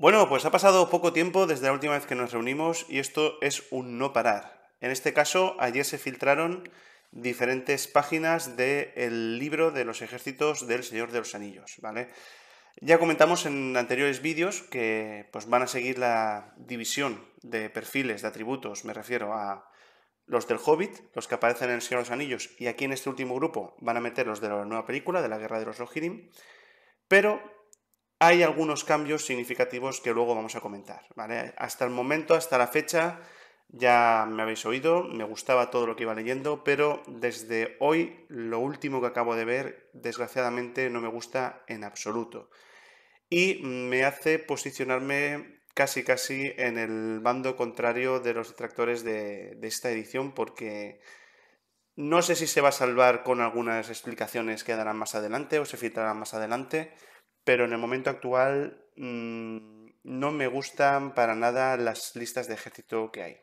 Bueno, pues ha pasado poco tiempo desde la última vez que nos reunimos y esto es un no parar. En este caso, ayer se filtraron diferentes páginas del libro de los ejércitos del Señor de los Anillos, ¿vale? Ya comentamos en anteriores vídeos que pues, van a seguir la división de perfiles, de atributos, me refiero a los del Hobbit, los que aparecen en El Señor de los Anillos, y aquí en este último grupo van a meter los de la nueva película, de la Guerra de los Rohirrim, pero hay algunos cambios significativos que luego vamos a comentar, Hasta el momento, hasta la fecha, ya me habéis oído, me gustaba todo lo que iba leyendo, pero desde hoy lo último que acabo de ver, desgraciadamente, no me gusta en absoluto. Y me hace posicionarme casi casi en el bando contrario de los detractores de, esta edición porque no sé si se va a salvar con algunas explicaciones que darán más adelante o se filtrarán más adelante, pero en el momento actual mm, no me gustan para nada las listas de ejército que hay.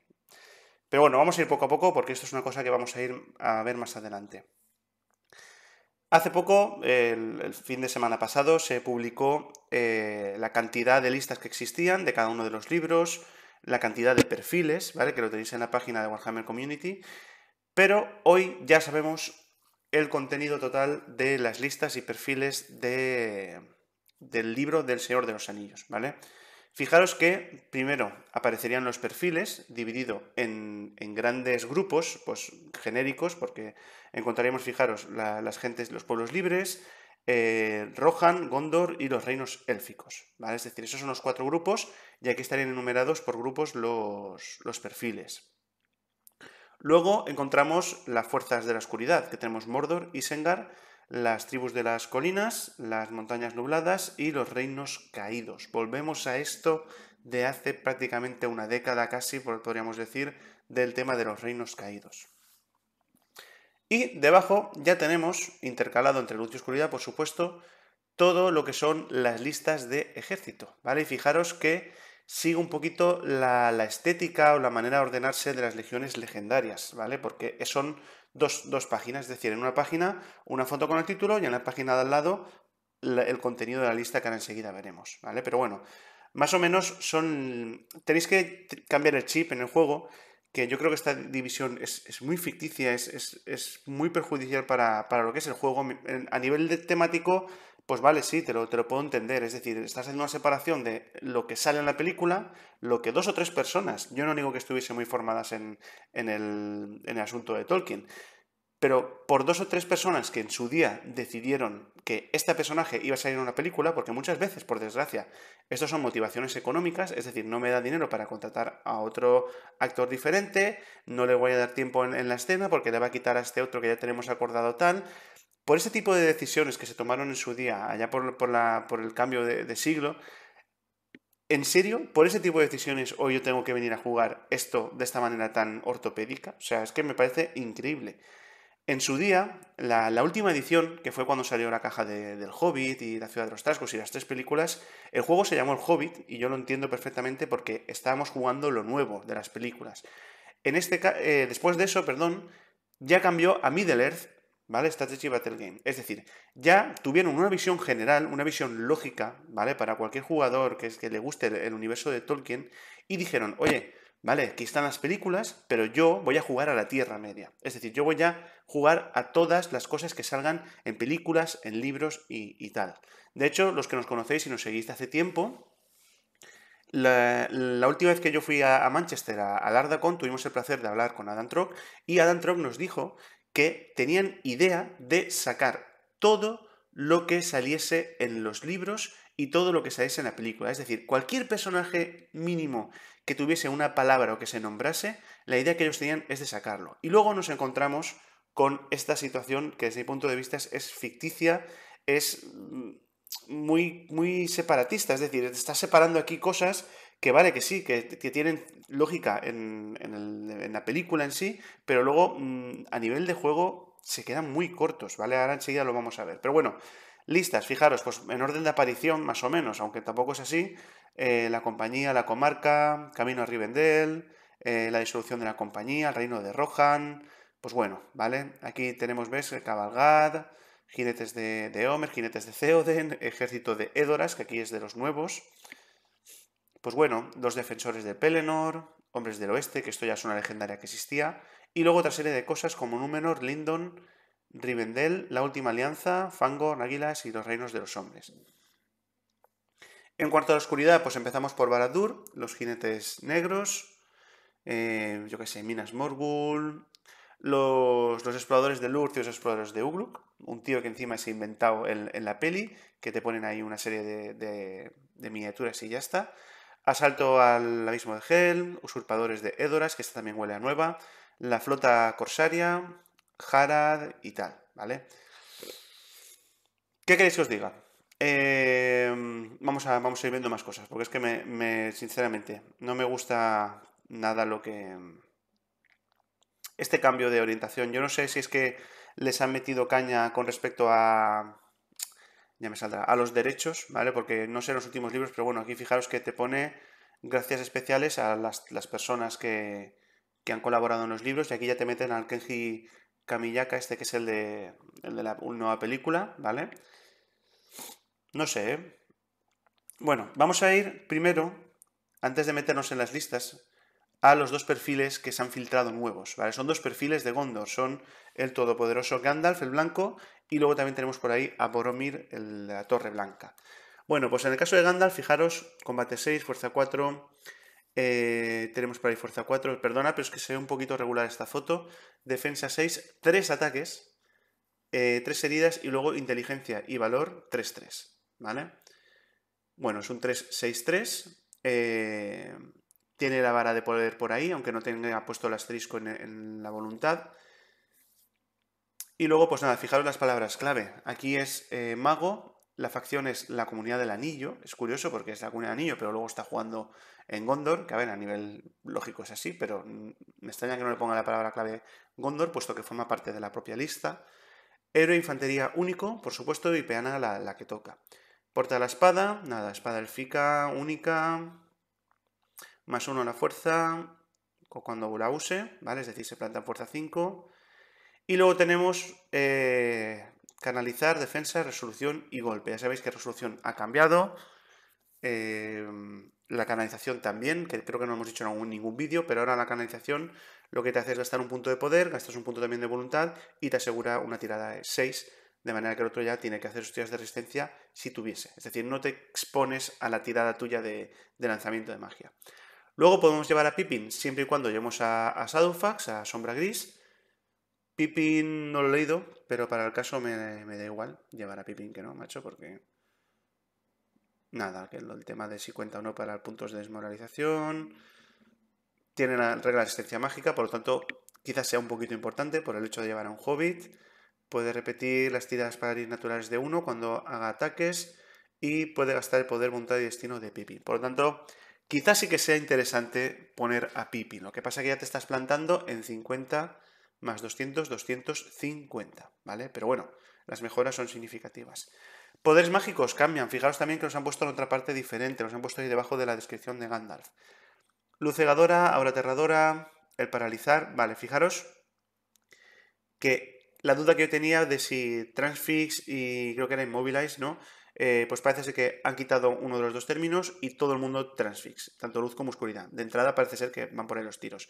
Pero bueno, vamos a ir poco a poco porque esto es una cosa que vamos a ir a ver más adelante. Hace poco, el, fin de semana pasado, se publicó eh, la cantidad de listas que existían de cada uno de los libros, la cantidad de perfiles, ¿vale? Que lo tenéis en la página de Warhammer Community. Pero hoy ya sabemos el contenido total de las listas y perfiles del libro del Señor de los Anillos, ¿vale? Fijaros que primero aparecerían los perfiles dividido en, grandes grupos, pues genéricos, porque encontraríamos, fijaros, las gentes, los pueblos libres, eh, Rohan, Gondor y los reinos élficos. ¿vale? Es decir, esos son los cuatro grupos y aquí estarían enumerados por grupos los, perfiles. Luego encontramos las fuerzas de la oscuridad, que tenemos Mordor, y Sengar, las tribus de las colinas, las montañas nubladas y los reinos caídos. Volvemos a esto de hace prácticamente una década casi, podríamos decir, del tema de los reinos caídos. Y debajo ya tenemos, intercalado entre luz y oscuridad, por supuesto, todo lo que son las listas de ejército, ¿vale? Y fijaros que sigue un poquito la, estética o la manera de ordenarse de las legiones legendarias, ¿vale? Porque son dos, páginas, es decir, en una página una foto con el título y en la página de al lado el contenido de la lista que ahora enseguida veremos, ¿vale? Pero bueno, más o menos son... Tenéis que cambiar el chip en el juego, que yo creo que esta división es, muy ficticia, es, es, es, muy perjudicial para, para lo que es el juego. A nivel de temático pues vale, sí, te lo, te lo puedo entender. Es decir, estás en una separación de lo que sale en la película, lo que dos o tres personas, yo no digo que estuviesen muy formadas en, en, el, asunto de Tolkien, pero por dos o tres personas que en su día decidieron que este personaje iba a salir en una película, porque muchas veces, por desgracia, estos son motivaciones económicas, es decir, no me da dinero para contratar a otro actor diferente, no le voy a dar tiempo en, en la escena porque le va a quitar a este otro que ya tenemos acordado tal, por ese tipo de decisiones que se tomaron en su día, allá por, el cambio de, siglo, ¿en serio? ¿Por ese tipo de decisiones hoy yo tengo que venir a jugar esto de esta manera tan ortopédica? O sea, es que me parece increíble. En su día, la, última edición, que fue cuando salió la caja del Hobbit y la ciudad de los Trascos y las tres películas, el juego se llamó el Hobbit y yo lo entiendo perfectamente porque estábamos jugando lo nuevo de las películas. En este, eh, después de eso, perdón, ya cambió a Middle Earth ¿vale? Strategy Battle Game. Es decir, ya tuvieron una visión general, una visión lógica, ¿vale? Para cualquier jugador que, es, que le guste el, universo de Tolkien, y dijeron, oye, ¿vale? Aquí están las películas, pero yo voy a jugar a la Tierra Media. Es decir, yo voy a jugar a todas las cosas que salgan en películas, en libros y, tal. De hecho, los que nos conocéis y nos seguís de hace tiempo, la, última vez que yo fui a, Manchester, a, a Lardacon, tuvimos el placer de hablar con Adam Trock y Adam Trock nos dijo que tenían idea de sacar todo lo que saliese en los libros y todo lo que saliese en la película. Es decir, cualquier personaje mínimo que tuviese una palabra o que se nombrase, la idea que ellos tenían es de sacarlo. Y luego nos encontramos con esta situación que desde mi punto de vista es, ficticia, es mm, muy, muy separatista, es decir, está separando aquí cosas que vale, que sí, que, tienen lógica en, la película en sí, pero luego mm, a nivel de juego se quedan muy cortos, ¿vale? Ahora enseguida lo vamos a ver. Pero bueno, listas, fijaros, pues en orden de aparición más o menos, aunque tampoco es así, eh, la compañía, la comarca, Camino a Rivendell, eh, la disolución de la compañía, el reino de Rohan, pues bueno, ¿vale? Aquí tenemos, ves, el cabalgad, jinetes de, de Homer, jinetes de Theoden, ejército de Edoras, que aquí es de los nuevos, pues bueno, dos defensores de Pelennor, hombres del oeste, que esto ya es una legendaria que existía, y luego otra serie de cosas como Númenor, Lindon, Rivendell, la última alianza, Fangorn, Águilas y los reinos de los hombres. En cuanto a la oscuridad, pues empezamos por Baradur, los jinetes negros, eh, yo qué sé, Minas Morgul, los, exploradores de Lourdes y los exploradores de Ugluk, un tío que encima se ha inventado en, la peli, que te ponen ahí una serie de miniaturas y ya está. Asalto al abismo de Hel, usurpadores de Edoras, que esta también huele a nueva, la flota corsaria, Harad y tal, ¿vale? ¿Qué queréis que os diga? Em, vamos, a, vamos a ir viendo más cosas, porque es que me, sinceramente, no me gusta nada lo que... Este cambio de orientación, yo no sé si es que les han metido caña con respecto a, ya me saldrá, a los derechos, ¿vale? Porque no sé los últimos libros, pero bueno, aquí fijaros que te pone gracias especiales a las, personas que, que, han colaborado en los libros, y aquí ya te meten al Kenji Kamiyaka, este que es el de, el de la nueva película, ¿vale? No sé. ¿eh? Bueno, vamos a ir primero, antes de meternos en las listas, a los dos perfiles que se han filtrado nuevos, ¿vale? Son dos perfiles de Gondor, son el todopoderoso Gandalf el blanco y luego también tenemos por ahí a Boromir, la Torre Blanca. Bueno, pues en el caso de Gandalf, fijaros, combate 6, fuerza 4, eh, tenemos por ahí fuerza 4, perdona, pero es que se ve un poquito regular esta foto, defensa 6, 3 ataques, 3 eh, heridas y luego inteligencia y valor 3-3, ¿vale? Bueno, es un 3-6-3, eh, tiene la vara de poder por ahí, aunque no tenga puesto el asterisco en la voluntad, y luego, pues nada, fijaros las palabras clave. Aquí es eh, mago, la facción es la comunidad del anillo. Es curioso porque es la comunidad del anillo, pero luego está jugando en Gondor, que a ver, a nivel lógico es así, pero me extraña que no le ponga la palabra clave Gondor, puesto que forma parte de la propia lista. Héroe e infantería único, por supuesto, y peana la, que toca. Porta la espada, nada, espada elfica única, más uno la fuerza, cuando la use, ¿vale? Es decir, se planta fuerza 5. Y luego tenemos eh, canalizar, defensa, resolución y golpe. Ya sabéis que resolución ha cambiado. Eh, la canalización también, que creo que no hemos dicho en ningún vídeo, pero ahora la canalización lo que te hace es gastar un punto de poder, gastas un punto también de voluntad y te asegura una tirada de 6, de manera que el otro ya tiene que hacer sus tiras de resistencia si tuviese. Es decir, no te expones a la tirada tuya de, lanzamiento de magia. Luego podemos llevar a Pippin siempre y cuando llevemos a, a a Sombra Gris, Pippin no lo he leído, pero para el caso me, da igual llevar a Pippin que no, macho, porque. Nada, que el tema de si cuenta o no para puntos de desmoralización. Tiene la regla de asistencia mágica, por lo tanto, quizás sea un poquito importante por el hecho de llevar a un hobbit. Puede repetir las tiras para ir naturales de uno cuando haga ataques. Y puede gastar el poder, voluntad y destino de Pippin. Por lo tanto, quizás sí que sea interesante poner a Pippin. Lo que pasa es que ya te estás plantando en 50 más 200, 250, ¿vale? Pero bueno, las mejoras son significativas. Poderes mágicos cambian. Fijaros también que los han puesto en otra parte diferente. los han puesto ahí debajo de la descripción de Gandalf. Luz cegadora, aura aterradora, el paralizar. Vale, fijaros que la duda que yo tenía de si Transfix y creo que era Immobilize, ¿no? Eh, pues parece ser que han quitado uno de los dos términos y todo el mundo Transfix, tanto luz como oscuridad. De entrada parece ser que van por ahí los tiros.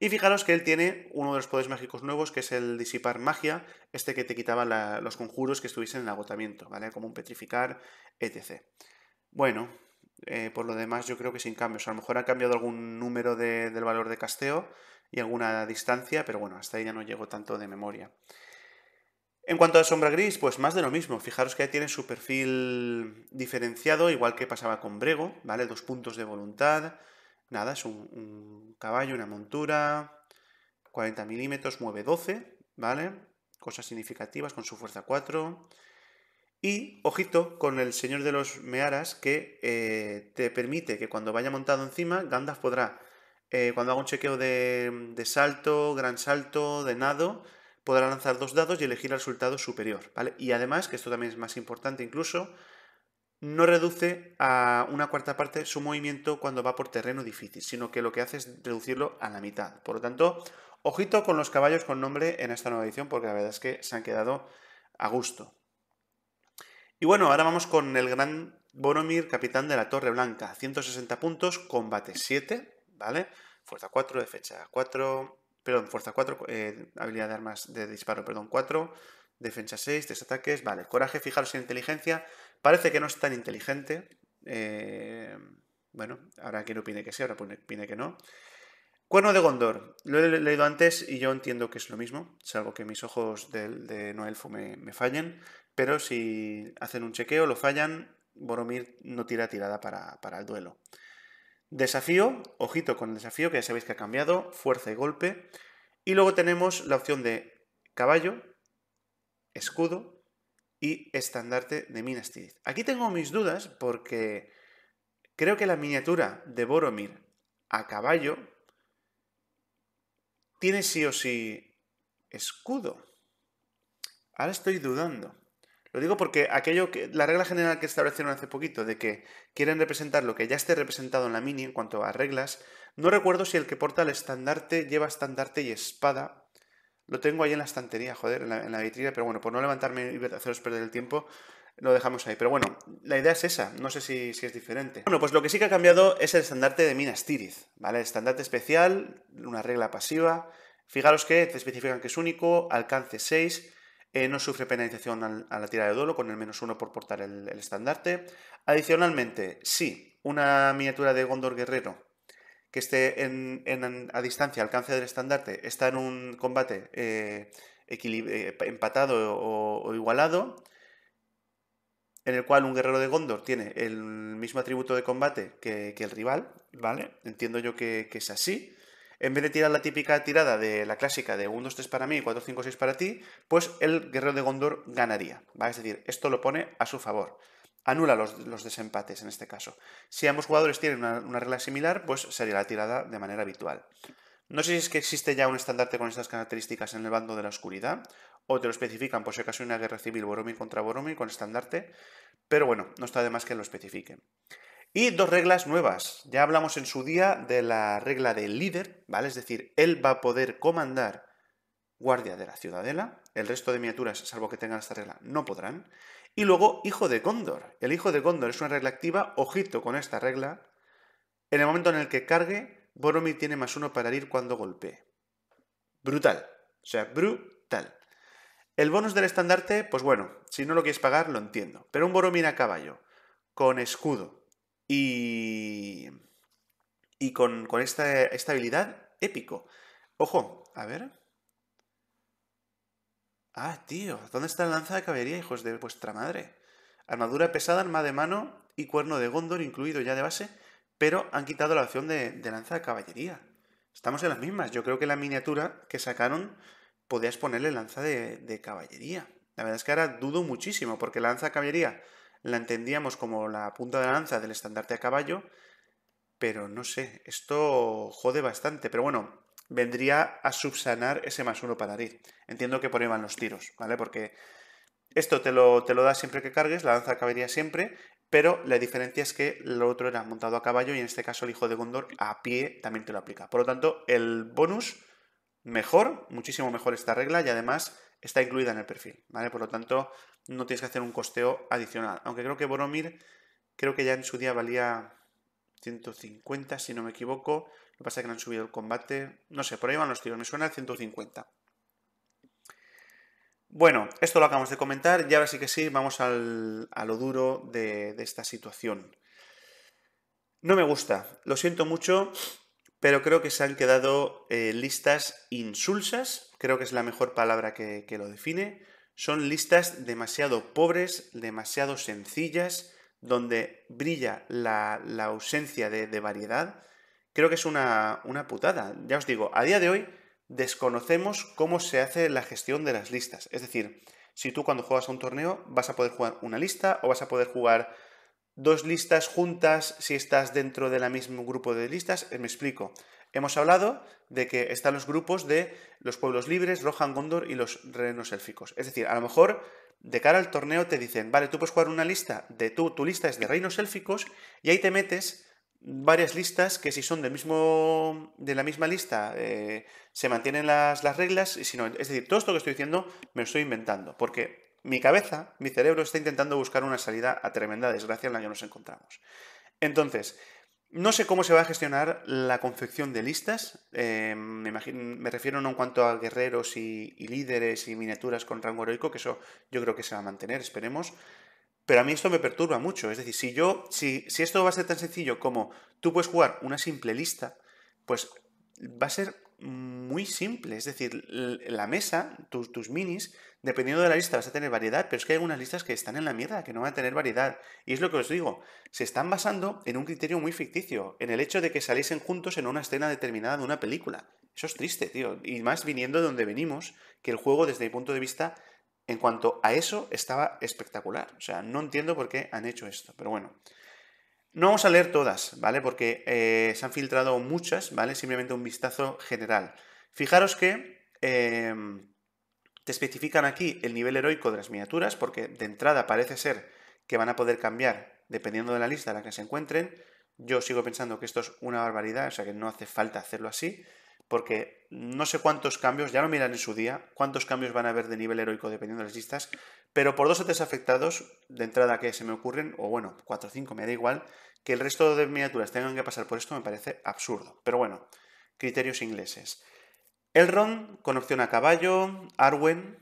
Y fijaros que él tiene uno de los poderes mágicos nuevos, que es el disipar magia, este que te quitaba los conjuros que estuviesen en agotamiento, ¿vale? Como un petrificar, etc. Bueno, eh, por lo demás yo creo que sin cambios. A lo mejor ha cambiado algún número del valor de casteo y alguna distancia, pero bueno, hasta ahí ya no llego tanto de memoria. En cuanto a Sombra Gris, pues más de lo mismo. Fijaros que ya tiene su perfil diferenciado, igual que pasaba con Brego, ¿vale? Dos puntos de voluntad, nada, es un, caballo, una montura, 40 milímetros, mueve 12, ¿vale? Cosas significativas con su fuerza 4. Y ojito con el Señor de los Mearas que eh, te permite que cuando vaya montado encima, Gandalf podrá, eh, cuando haga un chequeo de, de, salto, gran salto, de nado, podrá lanzar dos dados y elegir el resultado superior, ¿vale? Y además, que esto también es más importante incluso, no reduce a una cuarta parte su movimiento cuando va por terreno difícil, sino que lo que hace es reducirlo a la mitad. Por lo tanto, ojito con los caballos con nombre en esta nueva edición, porque la verdad es que se han quedado a gusto. Y bueno, ahora vamos con el gran Boromir, capitán de la Torre Blanca. 160 puntos, combate 7, ¿vale? Fuerza 4, fecha 4, perdón, fuerza 4, eh, habilidad de armas de disparo, perdón, 4, defensa 6, desataques, vale. Coraje, fijaros en inteligencia. Parece que no es tan inteligente. Eh, bueno, ahora quien opine que sí, ahora opine que no. Cuerno de Gondor. Lo he leído antes y yo entiendo que es lo mismo, salvo que mis ojos de, de no elfo me, fallen. Pero si hacen un chequeo, lo fallan, Boromir no tira tirada para, para el duelo. Desafío, ojito con el desafío, que ya sabéis que ha cambiado, fuerza y golpe. Y luego tenemos la opción de caballo, escudo y estandarte de Minas Aquí tengo mis dudas porque creo que la miniatura de Boromir a caballo tiene sí o sí escudo. Ahora estoy dudando. Lo digo porque aquello que la regla general que establecieron hace poquito de que quieren representar lo que ya esté representado en la mini en cuanto a reglas, no recuerdo si el que porta el estandarte lleva estandarte y espada lo tengo ahí en la estantería, joder, en la, vitrina, pero bueno, por no levantarme y haceros perder el tiempo, lo dejamos ahí. Pero bueno, la idea es esa, no sé si, es diferente. Bueno, pues lo que sí que ha cambiado es el estandarte de Minas Tirith, ¿vale? El estandarte especial, una regla pasiva. Fijaros que te especifican que es único, alcance 6, eh, no sufre penalización a la tira de duelo con el menos 1 por portar el, el estandarte. Adicionalmente, sí, una miniatura de Gondor Guerrero que esté a distancia, alcance del estandarte, está en un combate eh, eh, empatado o, igualado, en el cual un guerrero de Gondor tiene el mismo atributo de combate que, el rival, ¿vale? Entiendo yo que, es así. En vez de tirar la típica tirada de la clásica de 1, 2, 3 para mí y 4, 5, 6 para ti, pues el guerrero de Gondor ganaría, ¿vale? Es decir, esto lo pone a su favor anula los, desempates en este caso. Si ambos jugadores tienen una, regla similar, pues sería la tirada de manera habitual. No sé si es que existe ya un estandarte con estas características en el bando de la oscuridad, o te lo especifican por si acaso una guerra civil Boromir contra Boromir con estandarte, pero bueno, no está de más que lo especifiquen. Y dos reglas nuevas. Ya hablamos en su día de la regla del líder, ¿vale? Es decir, él va a poder comandar guardia de la ciudadela. El resto de miniaturas, salvo que tengan esta regla, no podrán. Y luego hijo de cóndor. El hijo de cóndor es una regla activa, ojito con esta regla. En el momento en el que cargue, Boromir tiene más uno para herir cuando golpee. Brutal. O sea, brutal. El bonus del estandarte, pues bueno, si no lo quieres pagar, lo entiendo. Pero un Boromir a caballo, con escudo y. y con, esta, esta habilidad, épico. Ojo, a ver. Ah, tío, ¿dónde está la lanza de caballería, hijos de vuestra madre? Armadura pesada, arma de mano y cuerno de góndor incluido ya de base, pero han quitado la opción de, lanza de caballería. Estamos en las mismas. Yo creo que la miniatura que sacaron podías ponerle lanza de, caballería. La verdad es que ahora dudo muchísimo, porque la lanza de caballería la entendíamos como la punta de lanza del estandarte a caballo, pero no sé, esto jode bastante. Pero bueno, vendría a subsanar ese más uno para Arid. Entiendo que por ahí van los tiros, ¿vale? Porque esto te lo, te lo da siempre que cargues, la lanza cabería siempre, pero la diferencia es que lo otro era montado a caballo y en este caso el hijo de Gondor a pie también te lo aplica. Por lo tanto, el bonus mejor, muchísimo mejor esta regla y además está incluida en el perfil, ¿vale? Por lo tanto, no tienes que hacer un costeo adicional. Aunque creo que Boromir, creo que ya en su día valía 150, si no me equivoco, lo que pasa es que no han subido el combate. No sé, por ahí van los tiros. Me suena 150. Bueno, esto lo acabamos de comentar y ahora sí que sí, vamos a lo duro de, esta situación. No me gusta, lo siento mucho, pero creo que se han quedado eh, listas insulsas, creo que es la mejor palabra que, lo define. Son listas demasiado pobres, demasiado sencillas, donde brilla la, ausencia de, variedad creo que es una, putada. Ya os digo, a día de hoy desconocemos cómo se hace la gestión de las listas. Es decir, si tú cuando juegas a un torneo vas a poder jugar una lista o vas a poder jugar dos listas juntas si estás dentro del mismo grupo de listas. Eh, me explico. Hemos hablado de que están los grupos de los pueblos libres, Rohan, Gondor y los reinos élficos. Es decir, a lo mejor de cara al torneo te dicen, vale, tú puedes jugar una lista de tú, tu lista es de reinos élficos y ahí te metes varias listas que si son del mismo, de la misma lista eh, se mantienen las, reglas y si no, es decir, todo esto que estoy diciendo me lo estoy inventando porque mi cabeza, mi cerebro está intentando buscar una salida a tremenda desgracia en la que nos encontramos. Entonces, no sé cómo se va a gestionar la confección de listas. Eh, me, refiero no en cuanto a guerreros y líderes y miniaturas con rango heroico, que eso yo creo que se va a mantener, esperemos. Pero a mí esto me perturba mucho. Es decir, si yo, si, si esto va a ser tan sencillo como tú puedes jugar una simple lista, pues va a ser muy simple. Es decir, la mesa, tus, tus, minis, dependiendo de la lista vas a tener variedad, pero es que hay algunas listas que están en la mierda, que no van a tener variedad. Y es lo que os digo, se están basando en un criterio muy ficticio, en el hecho de que saliesen juntos en una escena determinada de una película. Eso es triste, tío. Y más viniendo de donde venimos, que el juego desde mi punto de vista en cuanto a eso, estaba espectacular. O sea, no entiendo por qué han hecho esto, pero bueno. No vamos a leer todas, ¿vale? Porque eh, se han filtrado muchas, ¿vale? Simplemente un vistazo general. Fijaros que em, te especifican aquí el nivel heroico de las miniaturas, porque de entrada parece ser que van a poder cambiar dependiendo de la lista en la que se encuentren. Yo sigo pensando que esto es una barbaridad, o sea que no hace falta hacerlo así porque no sé cuántos cambios, ya lo miran en su día, cuántos cambios van a haber de nivel heroico dependiendo de las listas, pero por dos o tres afectados de entrada que se me ocurren, o bueno, cuatro o cinco, me da igual, que el resto de miniaturas tengan que pasar por esto me parece absurdo. Pero bueno, criterios ingleses. Elrond con opción a caballo, Arwen,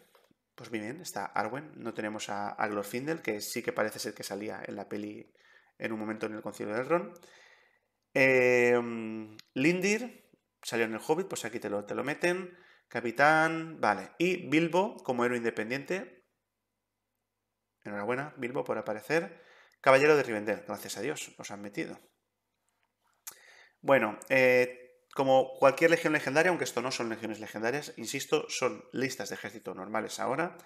pues bien, está Arwen, no tenemos a, Glorfindel, que sí que parece ser que salía en la peli en un momento en el concilio de Elrond. Eh, Lindir, salió en el Hobbit, pues aquí te lo, te lo meten. Capitán, vale. Y Bilbo como héroe independiente. Enhorabuena, Bilbo, por aparecer. Caballero de Rivendell, gracias a Dios, nos han metido. Bueno, eh, como cualquier legión legendaria, aunque esto no son legiones legendarias, insisto, son listas de ejército normales ahora.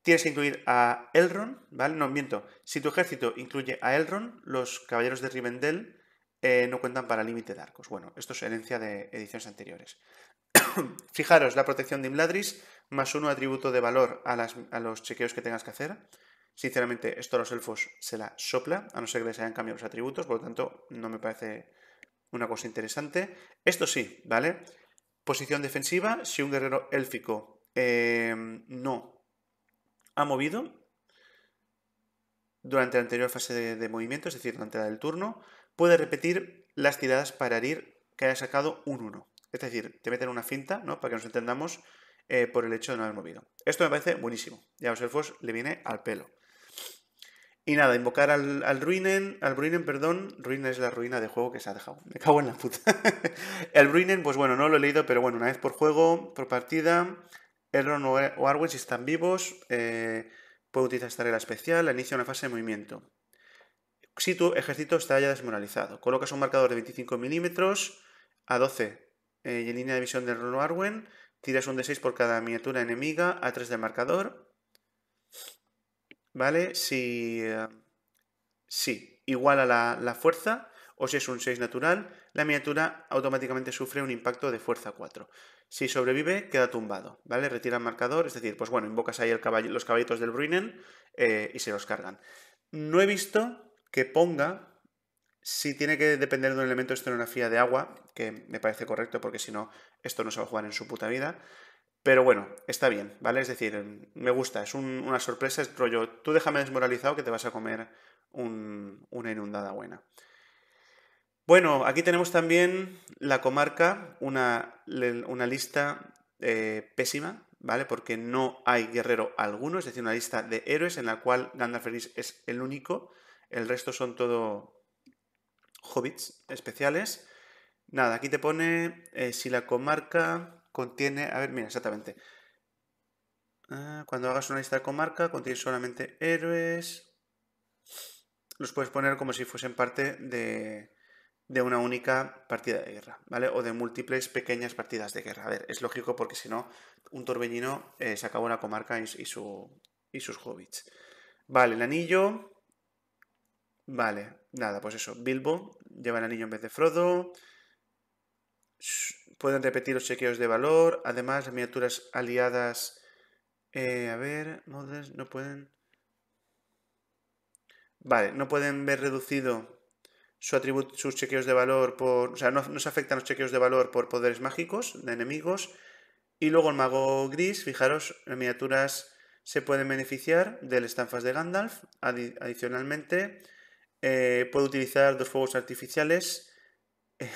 Tienes que incluir a Elrond, ¿vale? No miento. Si tu ejército incluye a Elrond, los caballeros de Rivendell eh, no cuentan para límite de arcos. Bueno, esto es herencia de ediciones anteriores. Fijaros, la protección de Imladris, más uno atributo de valor a, los chequeos que tengas que hacer. Sinceramente, esto a los elfos se la sopla, a no ser que les hayan cambiado los atributos, por lo tanto, no me parece una cosa interesante. Esto sí, ¿vale? Posición defensiva, si un guerrero élfico eh, no ha movido durante la anterior fase de, de movimiento, es decir, durante la del turno, puede repetir las tiradas para herir que haya sacado un 1. Es decir, te meten una finta, ¿no? Para que nos entendamos eh, por el hecho de no haber movido. Esto me parece buenísimo. Ya a los elfos le viene al pelo. Y nada, invocar al, Ruinen, al Bruinen, perdón, Ruinen es la ruina de juego que se ha dejado, me cago en la puta. el Ruinen, pues bueno, no lo he leído, pero bueno, una vez por juego, por partida, Elrond o Arwen si están vivos, eh, puede utilizar esta regla especial, inicia una fase de movimiento si tu ejército está ya desmoralizado. Colocas un marcador de 25 milímetros a 12 eh, y en línea de visión del Arwen. Tiras un D6 por cada miniatura enemiga a 3 de marcador. ¿Vale? Si, eh, si iguala la, la fuerza o si es un 6 natural, la miniatura automáticamente sufre un impacto de fuerza 4. Si sobrevive, queda tumbado, ¿vale? Retira el marcador, es decir, pues bueno, invocas ahí el los caballitos del Bruinen eh, y se los cargan. No he visto que ponga si tiene que depender de un elemento de estenografía de agua, que me parece correcto porque si no, esto no se va a jugar en su puta vida. Pero bueno, está bien, ¿vale? Es decir, me gusta, es una sorpresa, es rollo, tú déjame desmoralizado que te vas a comer una inundada buena. Bueno, aquí tenemos también la comarca, una, lista eh, pésima, ¿vale? Porque no hay guerrero alguno, es decir, una lista de héroes en la cual Gandalf es el único el resto son todo hobbits especiales. Nada, aquí te pone eh, si la comarca contiene... A ver, mira, exactamente. Ah, cuando hagas una lista de comarca, contiene solamente héroes. Los puedes poner como si fuesen parte de, una única partida de guerra, ¿vale? O de múltiples pequeñas partidas de guerra. A ver, es lógico porque si no, un torbellino eh, se acaba la comarca y, su, y sus hobbits. Vale, el anillo, Vale, nada, pues eso. Bilbo lleva el anillo en vez de Frodo. Pueden repetir los chequeos de valor. Además, las miniaturas aliadas. Eh, a ver, no pueden. Vale, no pueden ver reducido su sus chequeos de valor por. O sea, no, se afectan los chequeos de valor por poderes mágicos de enemigos. Y luego el mago gris, fijaros, las miniaturas se pueden beneficiar del estanfas de Gandalf. adicionalmente, eh, puedo utilizar dos fuegos artificiales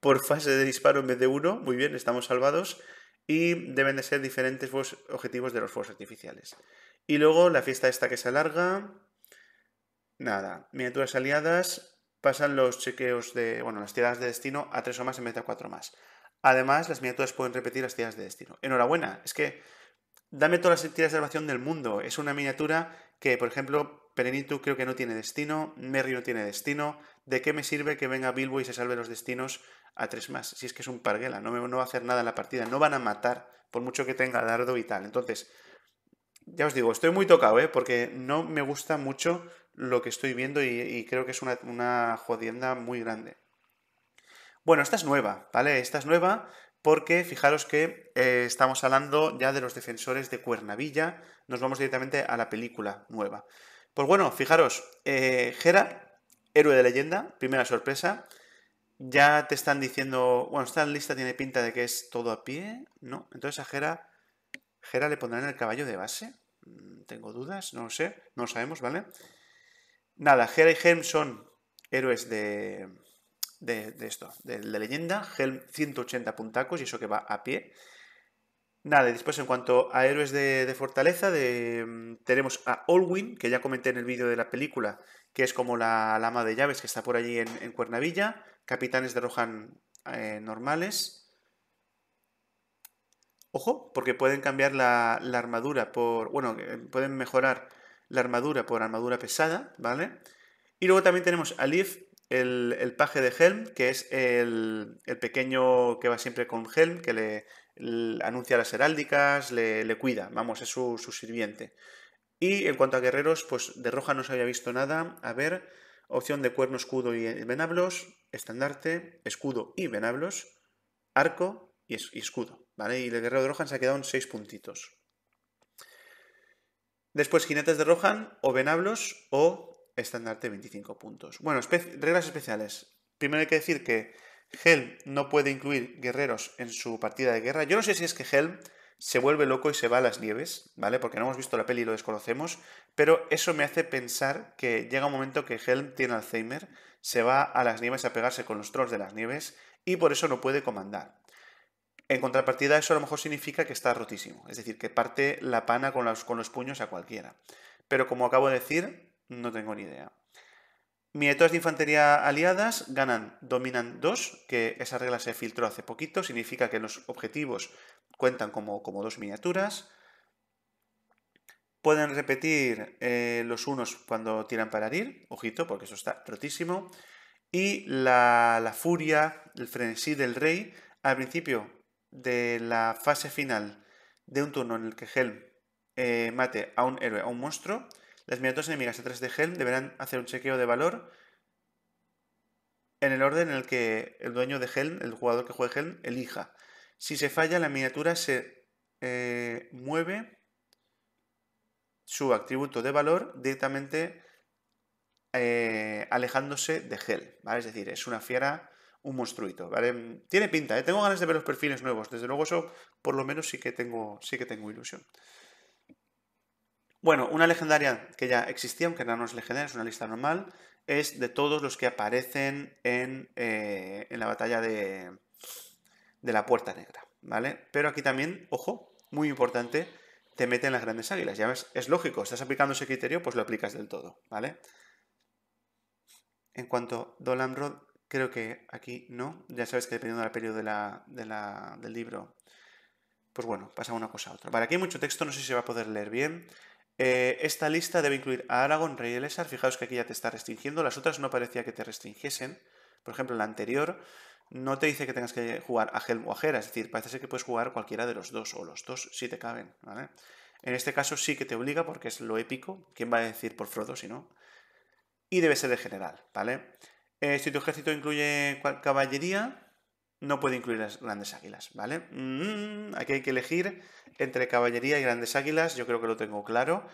por fase de disparo en vez de uno. Muy bien, estamos salvados. Y deben de ser diferentes objetivos de los fuegos artificiales. Y luego la fiesta esta que se alarga. Nada, miniaturas aliadas. Pasan los chequeos de, bueno, las tiradas de destino a tres o más en vez de a 4 más. Además, las miniaturas pueden repetir las tiradas de destino. Enhorabuena, es que dame todas las tiradas de salvación del mundo. Es una miniatura que, por ejemplo, Perenitu creo que no tiene destino, Merry no tiene destino. ¿De qué me sirve que venga Bilbo y se salve los destinos a tres más? Si es que es un parguela, no, no va a hacer nada en la partida, no van a matar, por mucho que tenga dardo y tal. Entonces, ya os digo, estoy muy tocado, ¿eh? porque no me gusta mucho lo que estoy viendo y, creo que es una, jodienda muy grande. Bueno, esta es nueva, ¿vale? Esta es nueva porque fijaros que eh, estamos hablando ya de los defensores de Cuernavilla, nos vamos directamente a la película nueva. Pues bueno, fijaros, eh, héroe de leyenda, primera sorpresa. Ya te están diciendo, bueno, esta lista tiene pinta de que es todo a pie, ¿no? Entonces a Gera, Gera le pondrán el caballo de base. Mm, tengo dudas, no lo sé, no lo sabemos, ¿vale? Nada, Gera y Helm son héroes de, de, esto, de, de leyenda. Helm 180 puntacos y eso que va a pie. Nada, y después en cuanto a héroes de, fortaleza, mm, tenemos a Olwin, que ya comenté en el vídeo de la película, que es como la, lama de llaves que está por allí en, Cuernavilla, capitanes de Rohan eh, normales. Ojo, porque pueden cambiar la, armadura por. Bueno, eh, pueden mejorar la armadura por armadura pesada, ¿vale? Y luego también tenemos a Leaf, el, el paje de Helm, que es el, el pequeño que va siempre con Helm, que le, anuncia las heráldicas, le, cuida, vamos, es su, sirviente. Y en cuanto a guerreros, pues de Roja no se había visto nada. A ver, opción de cuerno, escudo y venablos, estandarte, escudo y venablos, arco y, escudo, ¿vale? Y el guerrero de Rohan se ha quedado en 6 puntitos. Después jinetes de Rohan o venablos o estandarte 25 puntos. Bueno, reglas especiales. Primero hay que decir que Helm no puede incluir guerreros en su partida de guerra. Yo no sé si es que Helm se vuelve loco y se va a las nieves, ¿vale? Porque no hemos visto la peli y lo desconocemos, pero eso me hace pensar que llega un momento que Helm tiene Alzheimer, se va a las nieves a pegarse con los trolls de las nieves y por eso no puede comandar. En contrapartida, eso a lo mejor significa que está rotísimo, es decir, que parte la pana con los puños a cualquiera. Pero como acabo de decir, no tengo ni idea. Miniaturas de infantería aliadas ganan, dominan dos, que esa regla se filtró hace poquito, significa que los objetivos cuentan como, dos miniaturas. Pueden repetir eh, los unos cuando tiran para herir, ojito, porque eso está rotísimo. Y la, la furia, el frenesí del rey, al principio de la fase final de un turno en el que Helm eh, mate a un héroe, a un monstruo, las miniaturas enemigas detrás de Helm deberán hacer un chequeo de valor en el orden en el que el dueño de Helm, el jugador que juegue Helm, elija. Si se falla, la miniatura se eh, mueve su atributo de valor directamente eh, alejándose de Helm, Es decir, es una fiera, un monstruito, Tiene pinta, ¿eh? Tengo ganas de ver los perfiles nuevos, desde luego eso por lo menos sí que tengo, sí que tengo ilusión. Bueno, una legendaria que ya existía, aunque no es legendaria, es una lista normal, es de todos los que aparecen en, eh, la batalla de, la Puerta Negra, ¿vale? Pero aquí también, ojo, muy importante, te meten las grandes águilas. Ya ves, es lógico, estás aplicando ese criterio, pues lo aplicas del todo, ¿vale? En cuanto a Dolanrod, creo que aquí no. Ya sabes que dependiendo del periodo del libro, pues bueno, pasa una cosa a otra. Vale, aquí hay mucho texto, no sé si se va a poder leer bien. Eh, esta lista debe incluir a Aragorn, Rey Lesar. Fijaos que aquí ya te está restringiendo. Las otras no parecía que te restringiesen. Por ejemplo, la anterior no te dice que tengas que jugar a Helm o a Hera. Es decir, parece ser que puedes jugar cualquiera de los dos. O los dos si te caben. ¿vale? En este caso sí que te obliga porque es lo épico. ¿Quién va a decir por Frodo si no? Y debe ser de general, ¿vale? Eh, si tu ejército incluye caballería, no puede incluir las grandes águilas, ¿vale? Mm, aquí hay que elegir entre caballería y grandes águilas, yo creo que lo tengo claro.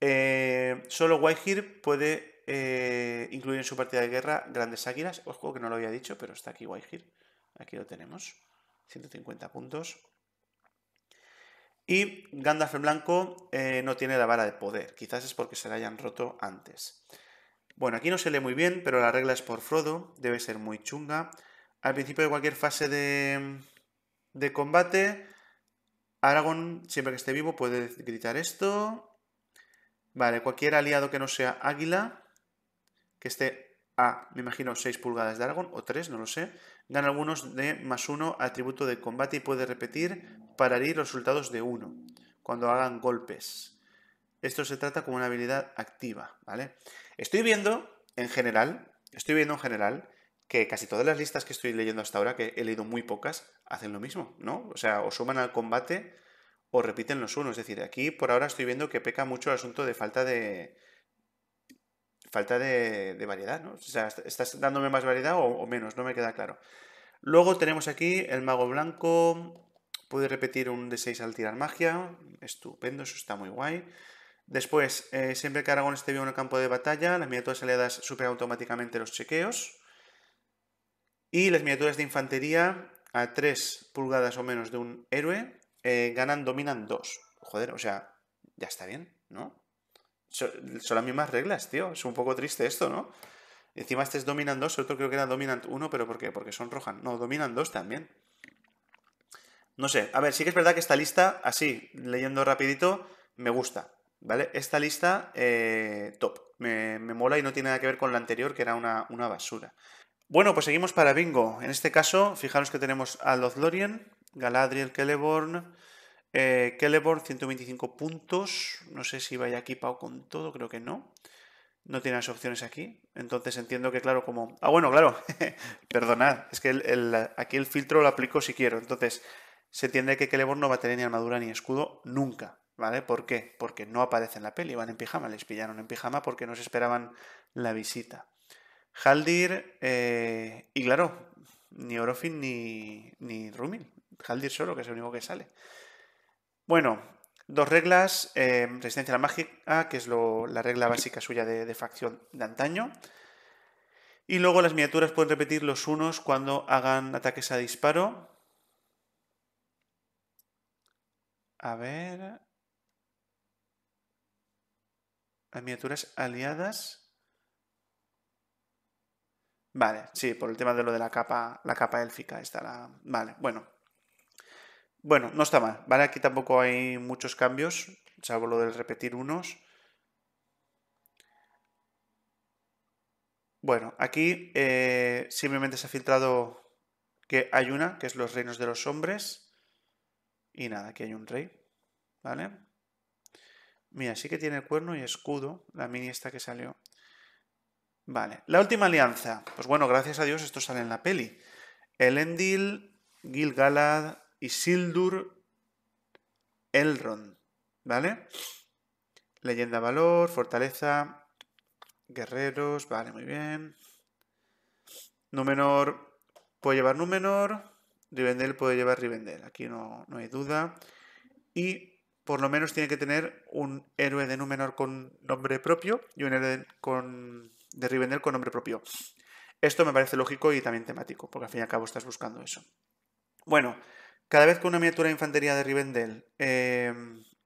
Eh, solo Waihir puede eh, incluir en su partida de guerra grandes águilas. Os juego que no lo había dicho, pero está aquí Whitehear. Aquí lo tenemos. 150 puntos. Y Gandalf el Blanco eh, no tiene la vara de poder. Quizás es porque se la hayan roto antes. Bueno, aquí no se lee muy bien, pero la regla es por Frodo. Debe ser muy chunga al principio de cualquier fase de, combate, Aragorn, siempre que esté vivo, puede gritar esto. Vale, cualquier aliado que no sea Águila, que esté a, me imagino, 6 pulgadas de Aragorn, o 3, no lo sé, gana algunos de más 1 atributo de combate y puede repetir para herir los resultados de 1 cuando hagan golpes. Esto se trata como una habilidad activa, ¿vale? Estoy viendo en general, estoy viendo en general que casi todas las listas que estoy leyendo hasta ahora, que he leído muy pocas, hacen lo mismo, ¿no? O sea, o suman al combate o repiten los unos. Es decir, aquí por ahora estoy viendo que peca mucho el asunto de falta de. falta de, variedad, ¿no? O sea, ¿estás dándome más variedad o, menos? No me queda claro. Luego tenemos aquí el mago blanco. Puede repetir un de 6 al tirar magia. Estupendo, eso está muy guay. Después, eh, siempre que Aragón esté bien en el campo de batalla, las le aliadas superan automáticamente los chequeos. Y las miniaturas de infantería a 3 pulgadas o menos de un héroe eh, ganan, dominan 2. Joder, o sea, ya está bien, ¿no? Son, las mismas reglas, tío. Es un poco triste esto, ¿no? Encima este es Dominant 2, otro creo que era Dominant 1, pero ¿por qué? Porque son rojas. No, Dominant 2 también. No sé, a ver, sí que es verdad que esta lista, así, leyendo rapidito, me gusta, ¿vale? Esta lista, eh, top, me, mola y no tiene nada que ver con la anterior, que era una, una basura. Bueno, pues seguimos para bingo. En este caso, fijaros que tenemos a Lothlorien, Galadriel Celeborn, eh, Celeborn 125 puntos. No sé si vaya equipado con todo, creo que no. No tiene las opciones aquí. Entonces entiendo que, claro, como... Ah, bueno, claro. Perdonad. Es que aquí el filtro lo aplico si quiero. Entonces, se entiende que Celeborn no va a tener ni armadura ni escudo nunca. ¿Vale? ¿Por qué? Porque no aparece en la peli. Van en pijama. Les pillaron en pijama porque no se esperaban la visita. Haldir, eh, y claro, ni Orofin ni, ni Rumil. Haldir solo, que es el único que sale. Bueno, dos reglas. Eh, resistencia a la mágica, que es la regla básica suya de, de facción de antaño. Y luego las miniaturas pueden repetir los unos cuando hagan ataques a disparo. A ver. Las miniaturas aliadas. Vale, sí, por el tema de lo de la capa, la capa élfica está la... Vale, bueno. Bueno, no está mal, ¿vale? Aquí tampoco hay muchos cambios, salvo lo del repetir unos. Bueno, aquí eh, simplemente se ha filtrado que hay una, que es los reinos de los hombres. Y nada, aquí hay un rey, ¿vale? Mira, sí que tiene cuerno y escudo, la mini esta que salió. Vale, la última alianza. Pues bueno, gracias a Dios esto sale en la peli. Elendil, Gil-galad, Sildur Elrond, ¿vale? Leyenda, valor, fortaleza, guerreros, vale, muy bien. Númenor, puede llevar Númenor, Rivendell puede llevar Rivendell, aquí no, no hay duda. Y por lo menos tiene que tener un héroe de Númenor con nombre propio y un héroe con de Rivendell con nombre propio. Esto me parece lógico y también temático, porque al fin y al cabo estás buscando eso. Bueno, cada vez que una miniatura de infantería de Rivendell eh,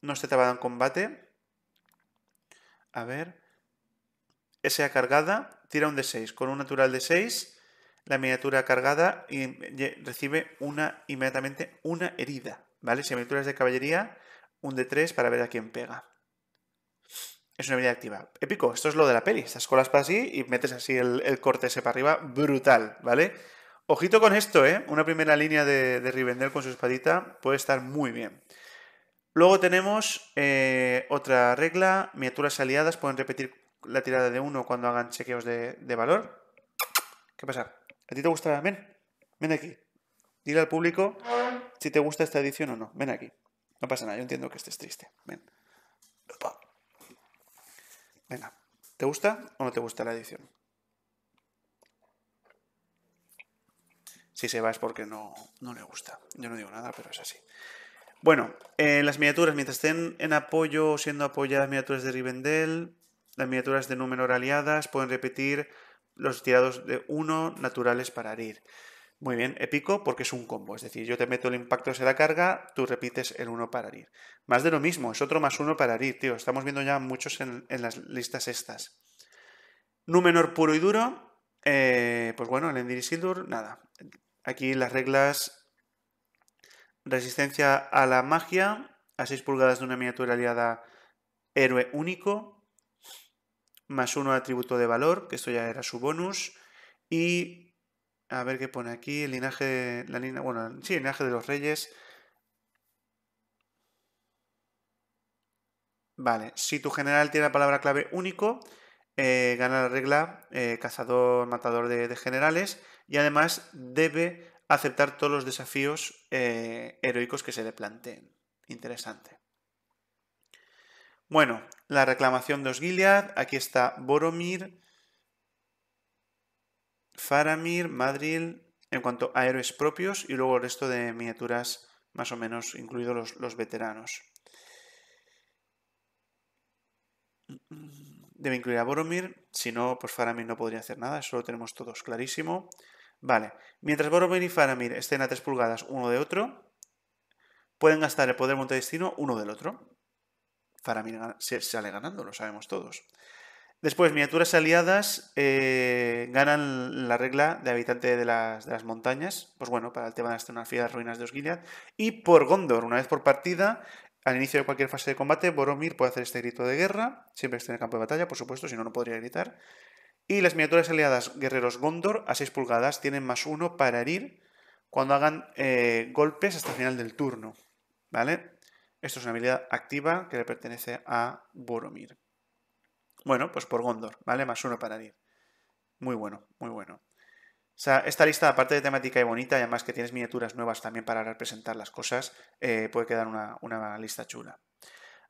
no esté trabada en combate, a ver, esa cargada, tira un D6. Con un natural de 6, la miniatura cargada y, recibe una inmediatamente una herida, ¿vale? Si la miniatura es de caballería, un D3 para ver a quién pega. Es una habilidad activa. Épico, esto es lo de la peli. Estas colas para así y metes así el, el, corte ese para arriba. Brutal, ¿vale? Ojito con esto, ¿eh? Una primera línea de, de Rivendell con su espadita puede estar muy bien. Luego tenemos eh, otra regla. Miniaturas aliadas pueden repetir la tirada de uno cuando hagan chequeos de, valor. ¿Qué pasa? ¿A ti te gusta? Ven, ven aquí. Dile al público si te gusta esta edición o no. Ven aquí. No pasa nada, yo entiendo que estés triste. Ven. ¿te gusta o no te gusta la edición? Si se va es porque no, no le gusta. Yo no digo nada, pero es así. Bueno, eh, las miniaturas, mientras estén en apoyo o siendo apoyadas miniaturas de Rivendell, las miniaturas de número aliadas pueden repetir los tirados de 1 naturales para herir. Muy bien, épico porque es un combo, es decir, yo te meto el impacto hacia la carga, tú repites el 1 para herir. Más de lo mismo, es otro más 1 para herir, tío, estamos viendo ya muchos en, las listas estas. Númenor puro y duro, eh, pues bueno, el Endir nada. Aquí las reglas, resistencia a la magia, a 6 pulgadas de una miniatura aliada, héroe único, más 1 atributo de valor, que esto ya era su bonus, y a ver qué pone aquí. El linaje. La bueno, sí, linaje de los reyes. Vale, si tu general tiene la palabra clave único, eh, gana la regla eh, cazador, matador de, generales y además debe aceptar todos los desafíos eh, heroicos que se le planteen. Interesante. Bueno, la reclamación de Osgiliad, aquí está Boromir, Faramir, Madril, en cuanto a héroes propios y luego el resto de miniaturas, más o menos, incluidos los, veteranos. Debe incluir a Boromir, si no, pues Faramir no podría hacer nada, eso lo tenemos todos clarísimo. Vale, mientras Boromir y Faramir estén a 3 pulgadas uno de otro, pueden gastar el poder destino uno del otro. Faramir sale ganando, lo sabemos todos. Después, miniaturas aliadas eh, ganan la regla de habitante de las, montañas, pues bueno, para el tema de las de las ruinas de Osgiliath. Y por Gondor, una vez por partida, al inicio de cualquier fase de combate, Boromir puede hacer este grito de guerra, siempre que esté en el campo de batalla, por supuesto, si no, no podría gritar. Y las miniaturas aliadas guerreros Gondor a 6 pulgadas tienen más uno para herir cuando hagan eh, golpes hasta el final del turno. ¿Vale? Esto es una habilidad activa que le pertenece a Boromir. Bueno, pues por Gondor, ¿vale? Más uno para ir. Muy bueno, muy bueno. O sea, esta lista, aparte de temática y bonita, y además que tienes miniaturas nuevas también para representar las cosas, eh, puede quedar una, lista chula.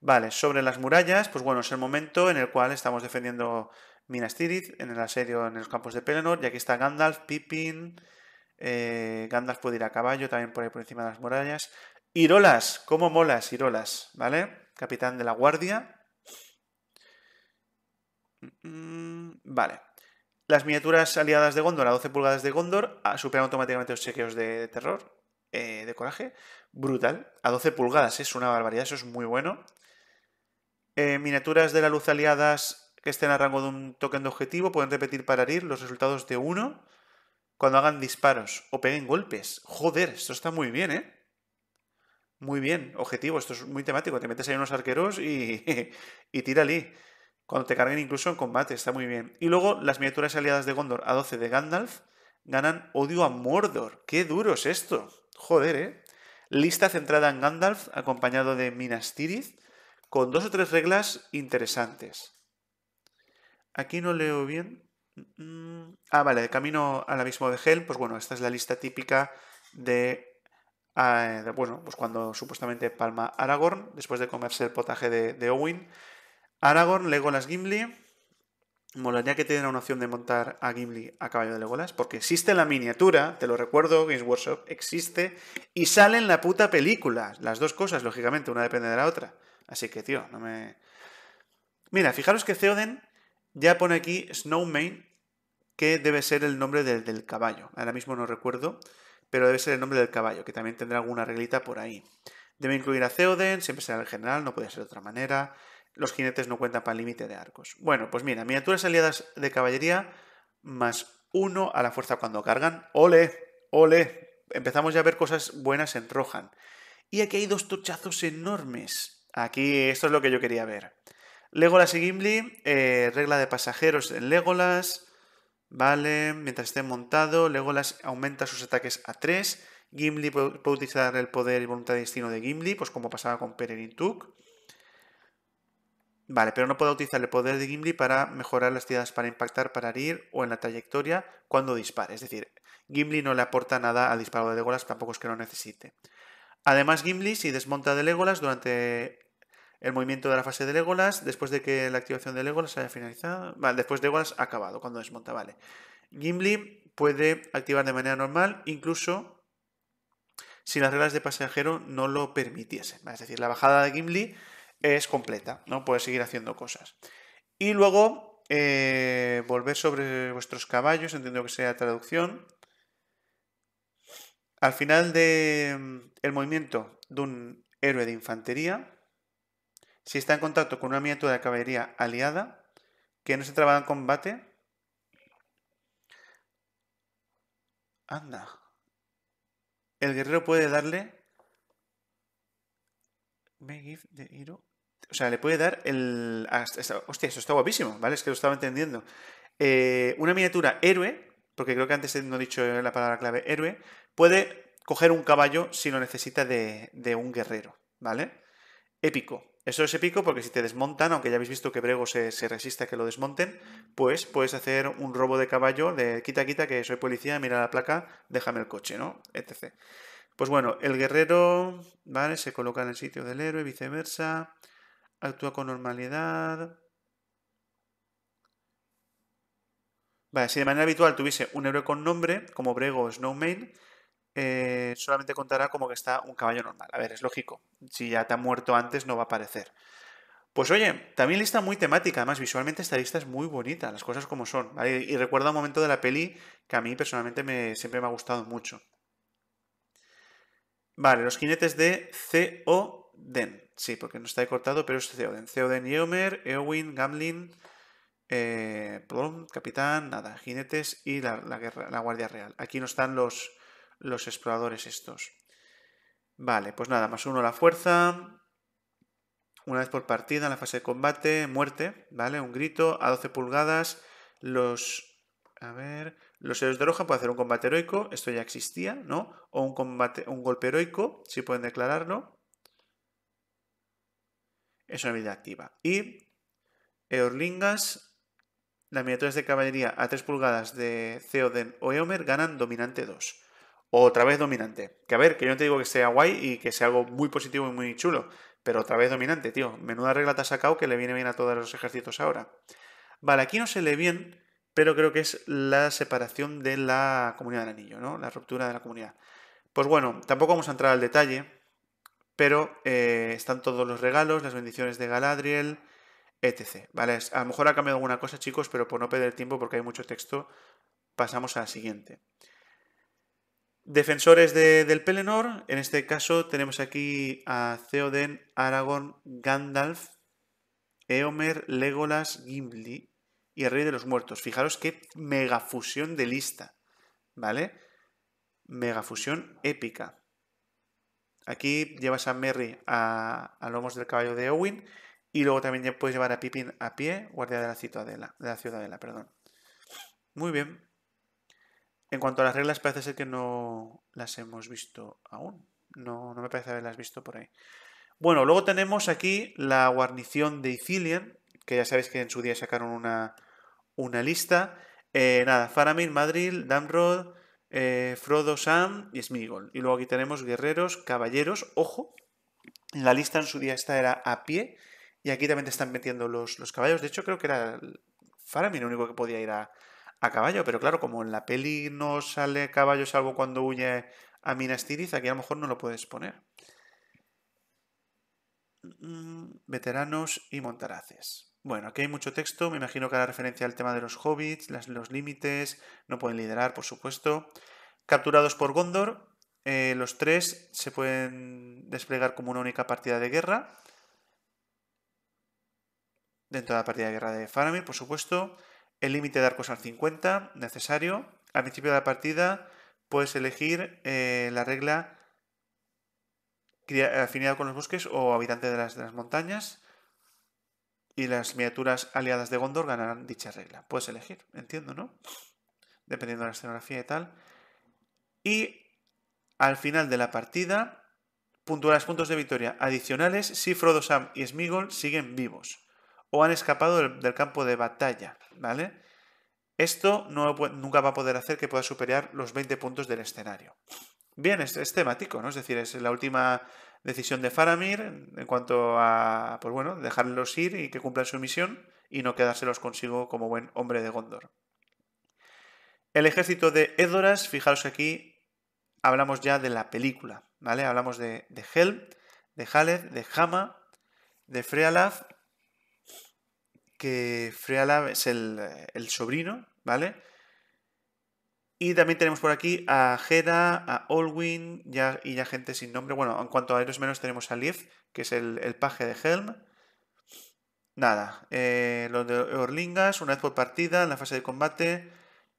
Vale, sobre las murallas, pues bueno, es el momento en el cual estamos defendiendo Minas Tirith en el asedio en los campos de Pelennor, y aquí está Gandalf, Pippin, eh, Gandalf puede ir a caballo también por ahí por encima de las murallas. Irolas, cómo molas Irolas, ¿vale? Capitán de la Guardia, Mm, vale. Las miniaturas aliadas de Gondor a 12 pulgadas de Gondor ah, superan automáticamente los chequeos de terror, eh, de coraje. Brutal. A 12 pulgadas es una barbaridad, eso es muy bueno. Eh, miniaturas de la luz aliadas que estén a rango de un token de objetivo pueden repetir para herir los resultados de uno cuando hagan disparos o peguen golpes. Joder, esto está muy bien, ¿eh? Muy bien, objetivo, esto es muy temático. Te metes ahí unos arqueros y, y ahí. Cuando te carguen incluso en combate, está muy bien. Y luego las miniaturas aliadas de Gondor a 12 de Gandalf ganan odio a Mordor. ¡Qué duro es esto! Joder, ¿eh? Lista centrada en Gandalf, acompañado de Minas Tirith, con dos o tres reglas interesantes. Aquí no leo bien. Ah, vale, de camino al abismo de Helm. pues bueno, esta es la lista típica ah, de, bueno, pues cuando supuestamente palma Aragorn, después de comerse el potaje de, de Owen, Aragorn, Legolas, Gimli. Molaría que te una opción de montar a Gimli a caballo de Legolas, porque existe la miniatura, te lo recuerdo, Games Workshop existe, y sale en la puta película. Las dos cosas, lógicamente, una depende de la otra. Así que, tío, no me. Mira, fijaros que Theoden ya pone aquí Snowman, que debe ser el nombre del, del caballo. Ahora mismo no recuerdo, pero debe ser el nombre del caballo, que también tendrá alguna reglita por ahí. Debe incluir a Theoden, siempre será el general, no puede ser de otra manera los jinetes no cuentan para el límite de arcos. Bueno, pues mira, miniaturas aliadas de caballería más uno a la fuerza cuando cargan. ¡Ole! ¡Ole! Empezamos ya a ver cosas buenas en Rohan. Y aquí hay dos tochazos enormes. Aquí, esto es lo que yo quería ver. Legolas y Gimli, eh, regla de pasajeros en Legolas. Vale, mientras esté montado, Legolas aumenta sus ataques a tres. Gimli puede utilizar el poder y voluntad de destino de Gimli, pues como pasaba con Peregrin Tuk. Vale, pero no puede utilizar el poder de Gimli para mejorar las tiradas para impactar, para herir o en la trayectoria cuando dispare. Es decir, Gimli no le aporta nada al disparo de Legolas, tampoco es que lo necesite. Además, Gimli, si desmonta de Legolas durante el movimiento de la fase de Legolas, después de que la activación de Legolas haya finalizado, vale, después de Legolas ha acabado, cuando desmonta, vale. Gimli puede activar de manera normal, incluso si las reglas de pasajero no lo permitiesen. Es decir, la bajada de Gimli es completa, ¿no? Puedes seguir haciendo cosas. Y luego, eh, volver sobre vuestros caballos, entiendo que sea traducción. Al final del mm, movimiento de un héroe de infantería, si está en contacto con una miniatura de caballería aliada, que no se trabaja en combate. Anda. El guerrero puede darle. me give the hero o sea, le puede dar el... Hostia, eso está guapísimo, ¿vale? Es que lo estaba entendiendo. Eh, una miniatura héroe, porque creo que antes no he dicho la palabra clave héroe, puede coger un caballo si lo necesita de, un guerrero, ¿vale? Épico. Eso es épico porque si te desmontan, aunque ya habéis visto que Brego se, se, resiste a que lo desmonten, pues puedes hacer un robo de caballo de quita, quita, que soy policía, mira la placa, déjame el coche, ¿no? Etc. Pues bueno, el guerrero, ¿vale? Se coloca en el sitio del héroe, viceversa actúa con normalidad. Vale, si de manera habitual tuviese un héroe con nombre, como Brego o Snowman, eh, solamente contará como que está un caballo normal. A ver, es lógico. Si ya te ha muerto antes, no va a aparecer. Pues oye, también lista muy temática, además visualmente esta lista es muy bonita, las cosas como son. Y recuerda un momento de la peli que a mí personalmente me, siempre me ha gustado mucho. Vale, los jinetes de o Dent sí, porque no está cortado, pero es Theoden. Theoden, Eomer, Eowyn, Gamlin, eh, Capitán, nada, jinetes y la, guerra, la, Guardia Real. Aquí no están los, los exploradores estos. Vale, pues nada, más uno la fuerza. Una vez por partida en la fase de combate, muerte, ¿vale? Un grito a 12 pulgadas. Los. A ver. Los héroes de roja pueden hacer un combate heroico, esto ya existía, ¿no? O un, combate, un golpe heroico, si pueden declararlo es una habilidad activa. Y Eorlingas, las miniaturas de caballería a 3 pulgadas de Theoden o Eomer ganan dominante 2. Otra vez dominante. Que a ver, que yo no te digo que sea guay y que sea algo muy positivo y muy chulo. Pero otra vez dominante, tío. Menuda regla te ha sacado que le viene bien a todos los ejércitos ahora. Vale, aquí no se lee bien, pero creo que es la separación de la comunidad del anillo, ¿no? La ruptura de la comunidad. Pues bueno, tampoco vamos a entrar al detalle, pero eh, están todos los regalos, las bendiciones de Galadriel, etc. ¿Vale? A lo mejor ha cambiado alguna cosa, chicos, pero por no perder tiempo, porque hay mucho texto, pasamos a la siguiente. Defensores del Pelennor, en este caso tenemos aquí a Theoden, Aragorn, Gandalf, Eomer, Legolas, Gimli y el Rey de los Muertos. Fijaros qué megafusión de lista, ¿vale? Megafusión épica. Aquí llevas a Merry a, lomos del caballo de Owen y luego también ya puedes llevar a Pippin a pie, guardia de la ciudadela, de la perdón. Muy bien. En cuanto a las reglas, parece ser que no las hemos visto aún. No, no me parece haberlas visto por ahí. Bueno, luego tenemos aquí la guarnición de Ithilien, que ya sabéis que en su día sacaron una, lista. Eh, nada, Faramir, Madrid, Damrod, eh, Frodo, Sam y Sméagol. Y luego aquí tenemos guerreros, caballeros, ojo, la lista en su día esta era a pie, y aquí también te están metiendo los, los caballos, de hecho creo que era Faramir el único que podía ir a, a caballo, pero claro, como en la peli no sale caballo salvo cuando huye a Minas Tirith, aquí a lo mejor no lo puedes poner. Mm, veteranos y montaraces. Bueno, aquí hay mucho texto, me imagino que hará referencia al tema de los hobbits, los límites, no pueden liderar, por supuesto. Capturados por Gondor, eh, los tres se pueden desplegar como una única partida de guerra. Dentro de la partida de guerra de Faramir, por supuesto. El límite de arcos al 50, necesario. Al principio de la partida puedes elegir eh, la regla eh, afinidad con los bosques o habitante de las montañas y las miniaturas aliadas de Gondor ganarán dicha regla. Puedes elegir, entiendo, ¿no? Dependiendo de la escenografía y tal. Y al final de la partida, puntuarás puntos de victoria adicionales si Frodo, Sam y Smigol siguen vivos o han escapado del, campo de batalla, ¿vale? Esto nunca va a poder hacer que pueda superar los 20 puntos del escenario. Bien, es, es temático, ¿no? Es decir, es la última decisión de Faramir en cuanto a, pues bueno, dejarlos ir y que cumplan su misión y no quedárselos consigo como buen hombre de Gondor. El ejército de Edoras, fijaros aquí, hablamos ya de la película, ¿vale? Hablamos de, Helm, de Haled, de Hama, de Frealaf, que Frealaf es el, el sobrino, ¿vale? Y también tenemos por aquí a Gera a Olwin y ya gente sin nombre. Bueno, en cuanto a ellos menos tenemos a Lief, que es el, paje de Helm. Nada, eh, los de Orlingas, una vez por partida, en la fase de combate,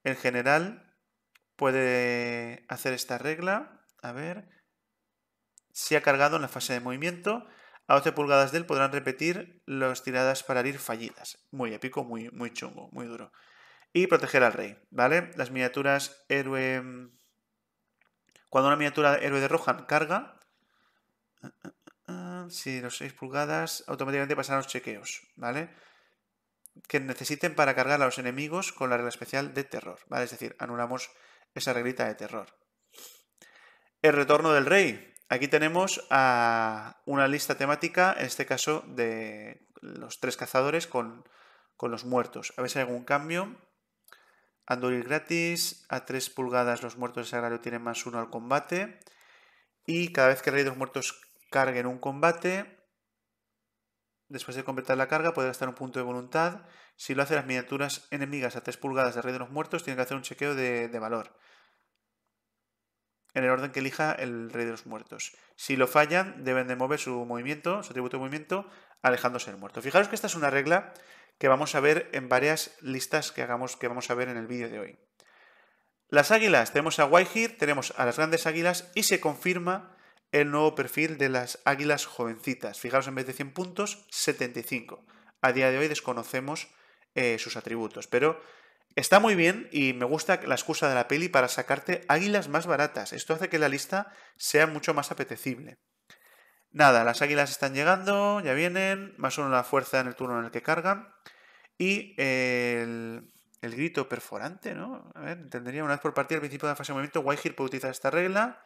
en general puede hacer esta regla. A ver, si ha cargado en la fase de movimiento, a 12 pulgadas de él podrán repetir las tiradas para herir fallidas. Muy épico, muy, muy chungo, muy duro y proteger al rey, ¿vale? Las miniaturas héroe... Cuando una miniatura héroe de Rohan carga, si los 6 pulgadas, automáticamente pasan los chequeos, ¿vale? Que necesiten para cargar a los enemigos con la regla especial de terror, ¿vale? Es decir, anulamos esa reglita de terror. El retorno del rey. Aquí tenemos a una lista temática, en este caso de los tres cazadores con, con los muertos. A ver si hay algún cambio. Andoril gratis, a 3 pulgadas los muertos de sagrario tienen más 1 al combate. Y cada vez que el rey de los muertos cargue en un combate, después de completar la carga puede gastar un punto de voluntad. Si lo hacen las miniaturas enemigas a 3 pulgadas del rey de los muertos, tienen que hacer un chequeo de, de valor. En el orden que elija el rey de los muertos. Si lo fallan, deben de mover su movimiento, su atributo de movimiento, alejándose del muerto. Fijaros que esta es una regla que vamos a ver en varias listas que, hagamos, que vamos a ver en el vídeo de hoy. Las águilas, tenemos a Waihir, tenemos a las grandes águilas y se confirma el nuevo perfil de las águilas jovencitas. Fijaros, en vez de 100 puntos, 75. A día de hoy desconocemos eh, sus atributos, pero está muy bien y me gusta la excusa de la peli para sacarte águilas más baratas. Esto hace que la lista sea mucho más apetecible. Nada, las águilas están llegando, ya vienen, más uno la fuerza en el turno en el que cargan. Y el, el grito perforante, ¿no? A ver, entendería una vez por partida al principio de la fase de movimiento, Waihir puede utilizar esta regla,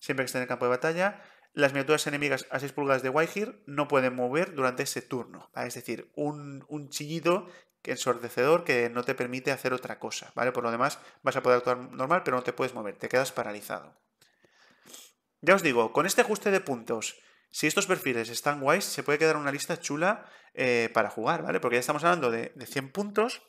siempre que esté en el campo de batalla. Las miniaturas enemigas a 6 pulgadas de Waihir no pueden mover durante ese turno, Es decir, un, chillido ensordecedor que no te permite hacer otra cosa, ¿vale? Por lo demás, vas a poder actuar normal, pero no te puedes mover, te quedas paralizado. Ya os digo, con este ajuste de puntos si estos perfiles están guays, se puede quedar una lista chula eh, para jugar, ¿vale? Porque ya estamos hablando de, 100 puntos,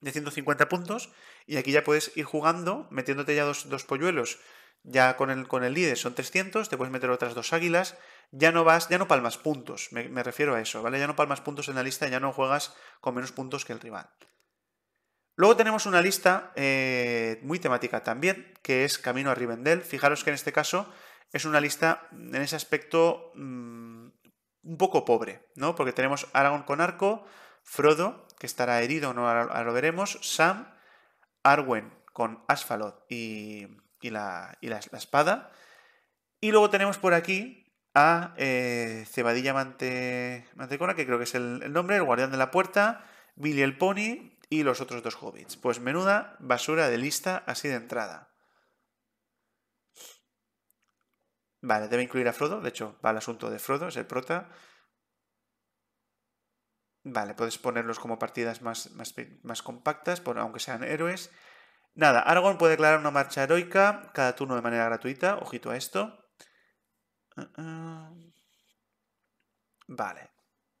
de 150 puntos, y aquí ya puedes ir jugando, metiéndote ya dos, polluelos ya con el, con el líder son 300, te puedes meter otras dos águilas, ya no vas, ya no palmas puntos, me, refiero a eso, ¿vale? Ya no palmas puntos en la lista, ya no juegas con menos puntos que el rival. Luego tenemos una lista eh, muy temática también, que es Camino a Rivendell. Fijaros que en este caso es una lista en ese aspecto mm, un poco pobre, ¿no? Porque tenemos Aragorn con arco, Frodo, que estará herido, no lo veremos, Sam, Arwen con Asfalot y, la, espada. Y luego tenemos por aquí a eh, Cebadilla Mantecona, que creo que es el, el nombre, el guardián de la puerta, Billy el Pony y los otros dos hobbits. Pues menuda basura de lista así de entrada. Vale, debe incluir a Frodo, de hecho, va al asunto de Frodo, es el prota. Vale, puedes ponerlos como partidas más, más, más compactas, aunque sean héroes. Nada, Aragorn puede declarar una marcha heroica cada turno de manera gratuita, ojito a esto. Uh, uh. Vale,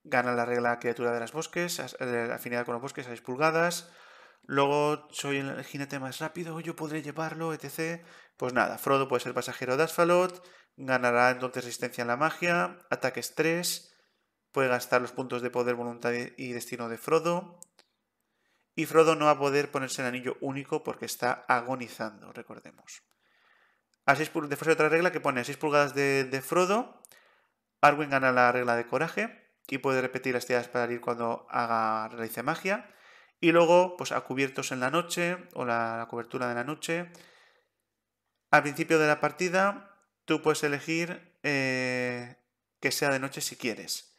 gana la regla criatura de las bosques, afinidad con los bosques, a 6 pulgadas. Luego soy el jinete más rápido, yo podré llevarlo, etc. Pues nada, Frodo puede ser pasajero de Asfalot, Ganará entonces resistencia en la magia, ataques 3, puede gastar los puntos de poder, voluntad y destino de Frodo. Y Frodo no va a poder ponerse el anillo único porque está agonizando, recordemos. A 6 de otra regla que pone a 6 pulgadas de, Frodo. Arwen gana la regla de coraje y puede repetir las tiradas para ir cuando haga realice magia. Y luego, pues a cubiertos en la noche o la cobertura de la noche. Al principio de la partida, Tú puedes elegir eh, que sea de noche si quieres.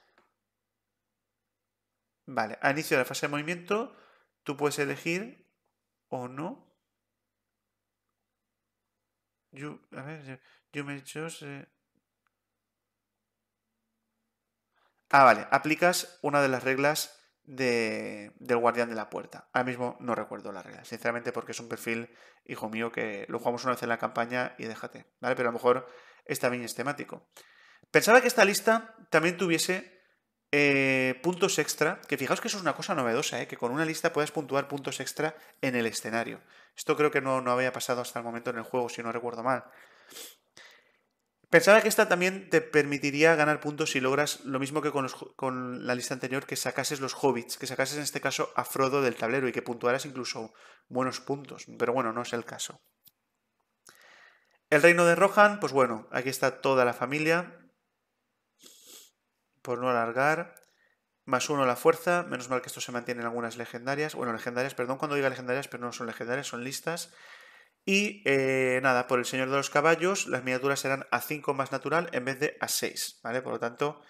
Vale, a inicio de la fase de movimiento, tú puedes elegir o no. Yo, a ver, yo me he Ah, vale, aplicas una de las reglas de, del guardián de la puerta. Ahora mismo no recuerdo la regla, sinceramente, porque es un perfil, hijo mío, que lo jugamos una vez en la campaña y déjate, ¿vale? Pero a lo mejor está bien es temático. Pensaba que esta lista también tuviese eh, puntos extra, que fijaos que eso es una cosa novedosa, ¿eh? que con una lista puedas puntuar puntos extra en el escenario. Esto creo que no, no había pasado hasta el momento en el juego, si no recuerdo mal. Pensaba que esta también te permitiría ganar puntos si logras lo mismo que con, la lista anterior, que sacases los hobbits, que sacases en este caso a Frodo del tablero y que puntuaras incluso buenos puntos, pero bueno, no es el caso. El reino de Rohan, pues bueno, aquí está toda la familia, por no alargar. Más uno la fuerza, menos mal que esto se mantiene en algunas legendarias, bueno, legendarias, perdón cuando diga legendarias, pero no son legendarias, son listas. Y eh, nada, por el Señor de los Caballos, las miniaturas serán a 5 más natural en vez de a 6, ¿vale? Por lo tanto,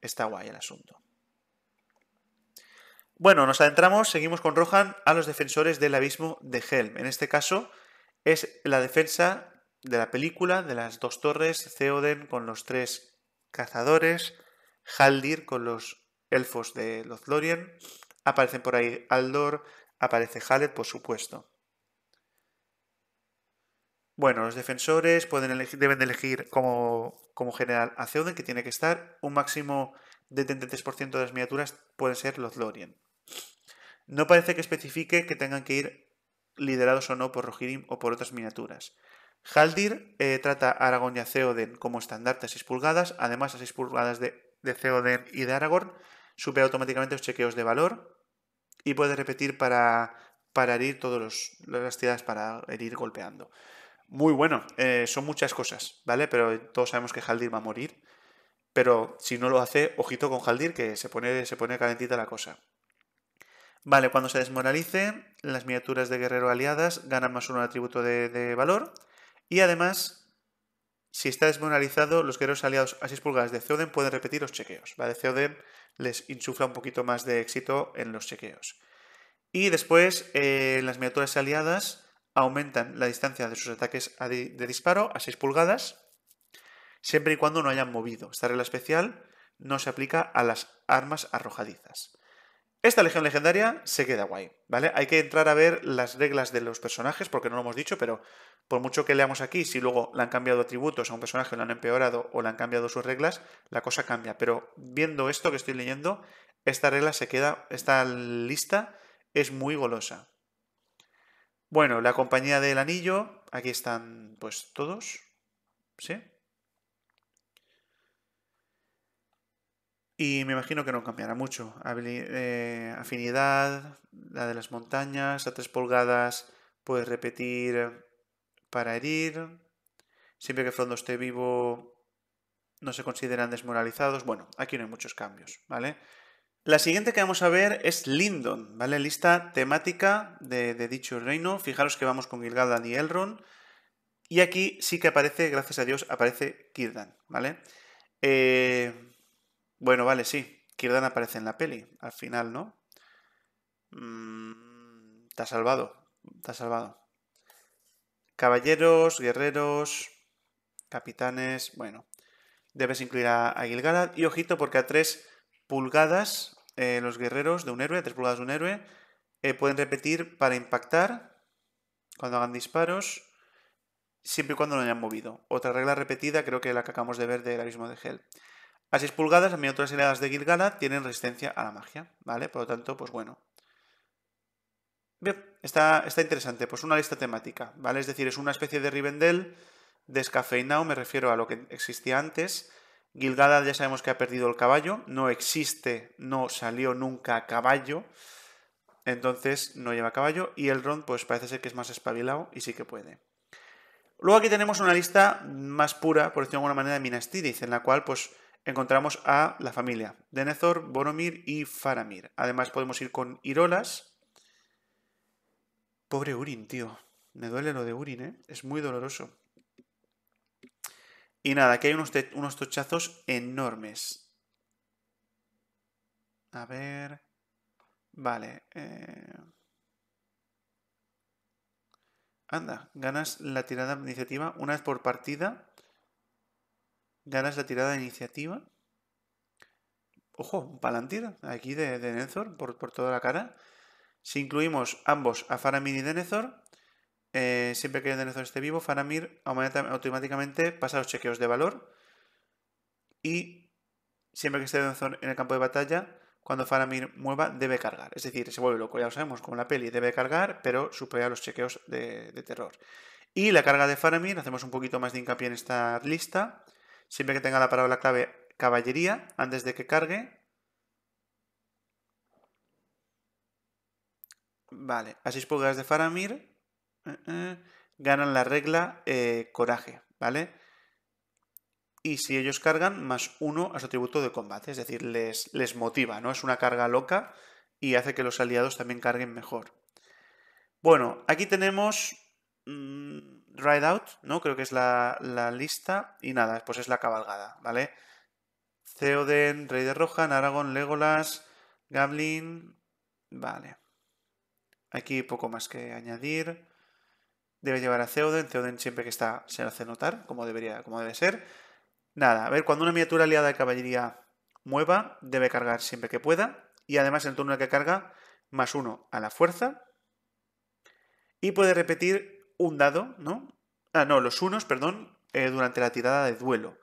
está guay el asunto. Bueno, nos adentramos, seguimos con Rohan a los defensores del abismo de Helm. En este caso, es la defensa de la película, de las dos torres, Theoden con los tres cazadores, Haldir con los elfos de los aparecen por ahí Aldor, aparece Haled, por supuesto. Bueno, los defensores pueden elegir, deben elegir como, general a Zeoden, que tiene que estar. Un máximo de 33% de las miniaturas pueden ser los Lorien. No parece que especifique que tengan que ir liderados o no por Rohirrim o por otras miniaturas. Haldir eh, trata a Aragorn y a Zeoden como estandarte a 6 pulgadas, además a 6 pulgadas de, de y de Aragorn, supera automáticamente los chequeos de valor y puede repetir para, para herir todas las tiradas para herir golpeando muy bueno. Eh, son muchas cosas, ¿vale? Pero todos sabemos que Haldir va a morir. Pero si no lo hace, ojito con Haldir, que se pone, se pone calentita la cosa. Vale, cuando se desmoralice, las miniaturas de guerrero aliadas ganan más un atributo de, valor. Y además, si está desmoralizado, los guerreros aliados a 6 pulgadas de Zeoden pueden repetir los chequeos. ¿vale? Zeoden les insufla un poquito más de éxito en los chequeos. Y después, eh, las miniaturas aliadas aumentan la distancia de sus ataques de disparo a 6 pulgadas, siempre y cuando no hayan movido. Esta regla especial no se aplica a las armas arrojadizas. Esta legión legendaria se queda guay, ¿vale? Hay que entrar a ver las reglas de los personajes, porque no lo hemos dicho, pero por mucho que leamos aquí, si luego le han cambiado atributos a un personaje, lo han empeorado o le han cambiado sus reglas, la cosa cambia. Pero viendo esto que estoy leyendo, esta regla se queda, esta lista es muy golosa. Bueno, la compañía del anillo, aquí están pues todos, ¿sí? Y me imagino que no cambiará mucho. Eh, afinidad, la de las montañas, a tres pulgadas puedes repetir para herir. Siempre que Fondo esté vivo no se consideran desmoralizados. Bueno, aquí no hay muchos cambios, ¿vale? La siguiente que vamos a ver es Lindon, ¿vale? Lista temática de, dicho reino. Fijaros que vamos con Gilgalad y Elrond. Y aquí sí que aparece, gracias a Dios, aparece Kirdan, ¿vale? Eh, bueno, vale, sí. Kirdan aparece en la peli, al final, ¿no? Mm, te está salvado, está salvado. Caballeros, guerreros, capitanes, bueno. Debes incluir a, a Y ojito porque a tres pulgadas eh, los guerreros de un héroe, 3 pulgadas de un héroe, eh, pueden repetir para impactar cuando hagan disparos, siempre y cuando no hayan movido. Otra regla repetida, creo que la que acabamos de ver del abismo de gel A 6 pulgadas, las otras heladas de Gilgala tienen resistencia a la magia, ¿vale? Por lo tanto, pues bueno. Bien, está, interesante. Pues una lista temática, ¿vale? Es decir, es una especie de Rivendell descafeinado, me refiero a lo que existía antes, Gilgada ya sabemos que ha perdido el caballo, no existe, no salió nunca caballo, entonces no lleva caballo y el ron pues parece ser que es más espabilado y sí que puede. Luego aquí tenemos una lista más pura, por decirlo de alguna manera, de Minas en la cual pues encontramos a la familia Denethor, Boromir y Faramir. Además podemos ir con Irolas. Pobre Urin, tío. Me duele lo de Urin, ¿eh? Es muy doloroso. Y nada, aquí hay unos, unos tochazos enormes. A ver. Vale. Eh. Anda, ganas la tirada de iniciativa una vez por partida. Ganas la tirada de iniciativa. Ojo, un palantir aquí de, de por, toda la cara. Si incluimos ambos a Faramir y Denethor, eh, siempre que el denezón esté vivo, Faramir automáticamente pasa los chequeos de valor. Y siempre que esté en el campo de batalla, cuando Faramir mueva, debe cargar. Es decir, se vuelve loco, ya lo sabemos, como en la peli, debe cargar, pero supera los chequeos de, terror. Y la carga de Faramir, hacemos un poquito más de hincapié en esta lista. Siempre que tenga la palabra clave caballería, antes de que cargue. Vale, a 6 pulgadas de Faramir, eh, eh, ganan la regla eh, coraje, ¿vale? Y si ellos cargan, más uno a su atributo de combate, es decir, les, les motiva, ¿no? Es una carga loca y hace que los aliados también carguen mejor. Bueno, aquí tenemos mm, Ride Out, ¿no? Creo que es la, lista. Y nada, pues es la cabalgada, ¿vale? Theoden, Rey de Roja, Aragón, Legolas, Gablin. Vale. Aquí poco más que añadir debe llevar a Theoden, Theoden siempre que está se hace notar, como, debería, como debe ser. Nada, a ver, cuando una miniatura aliada de caballería mueva, debe cargar siempre que pueda, y además el turno en el que carga, más uno a la fuerza, y puede repetir un dado, ¿no? Ah, no, los unos, perdón, eh, durante la tirada de duelo.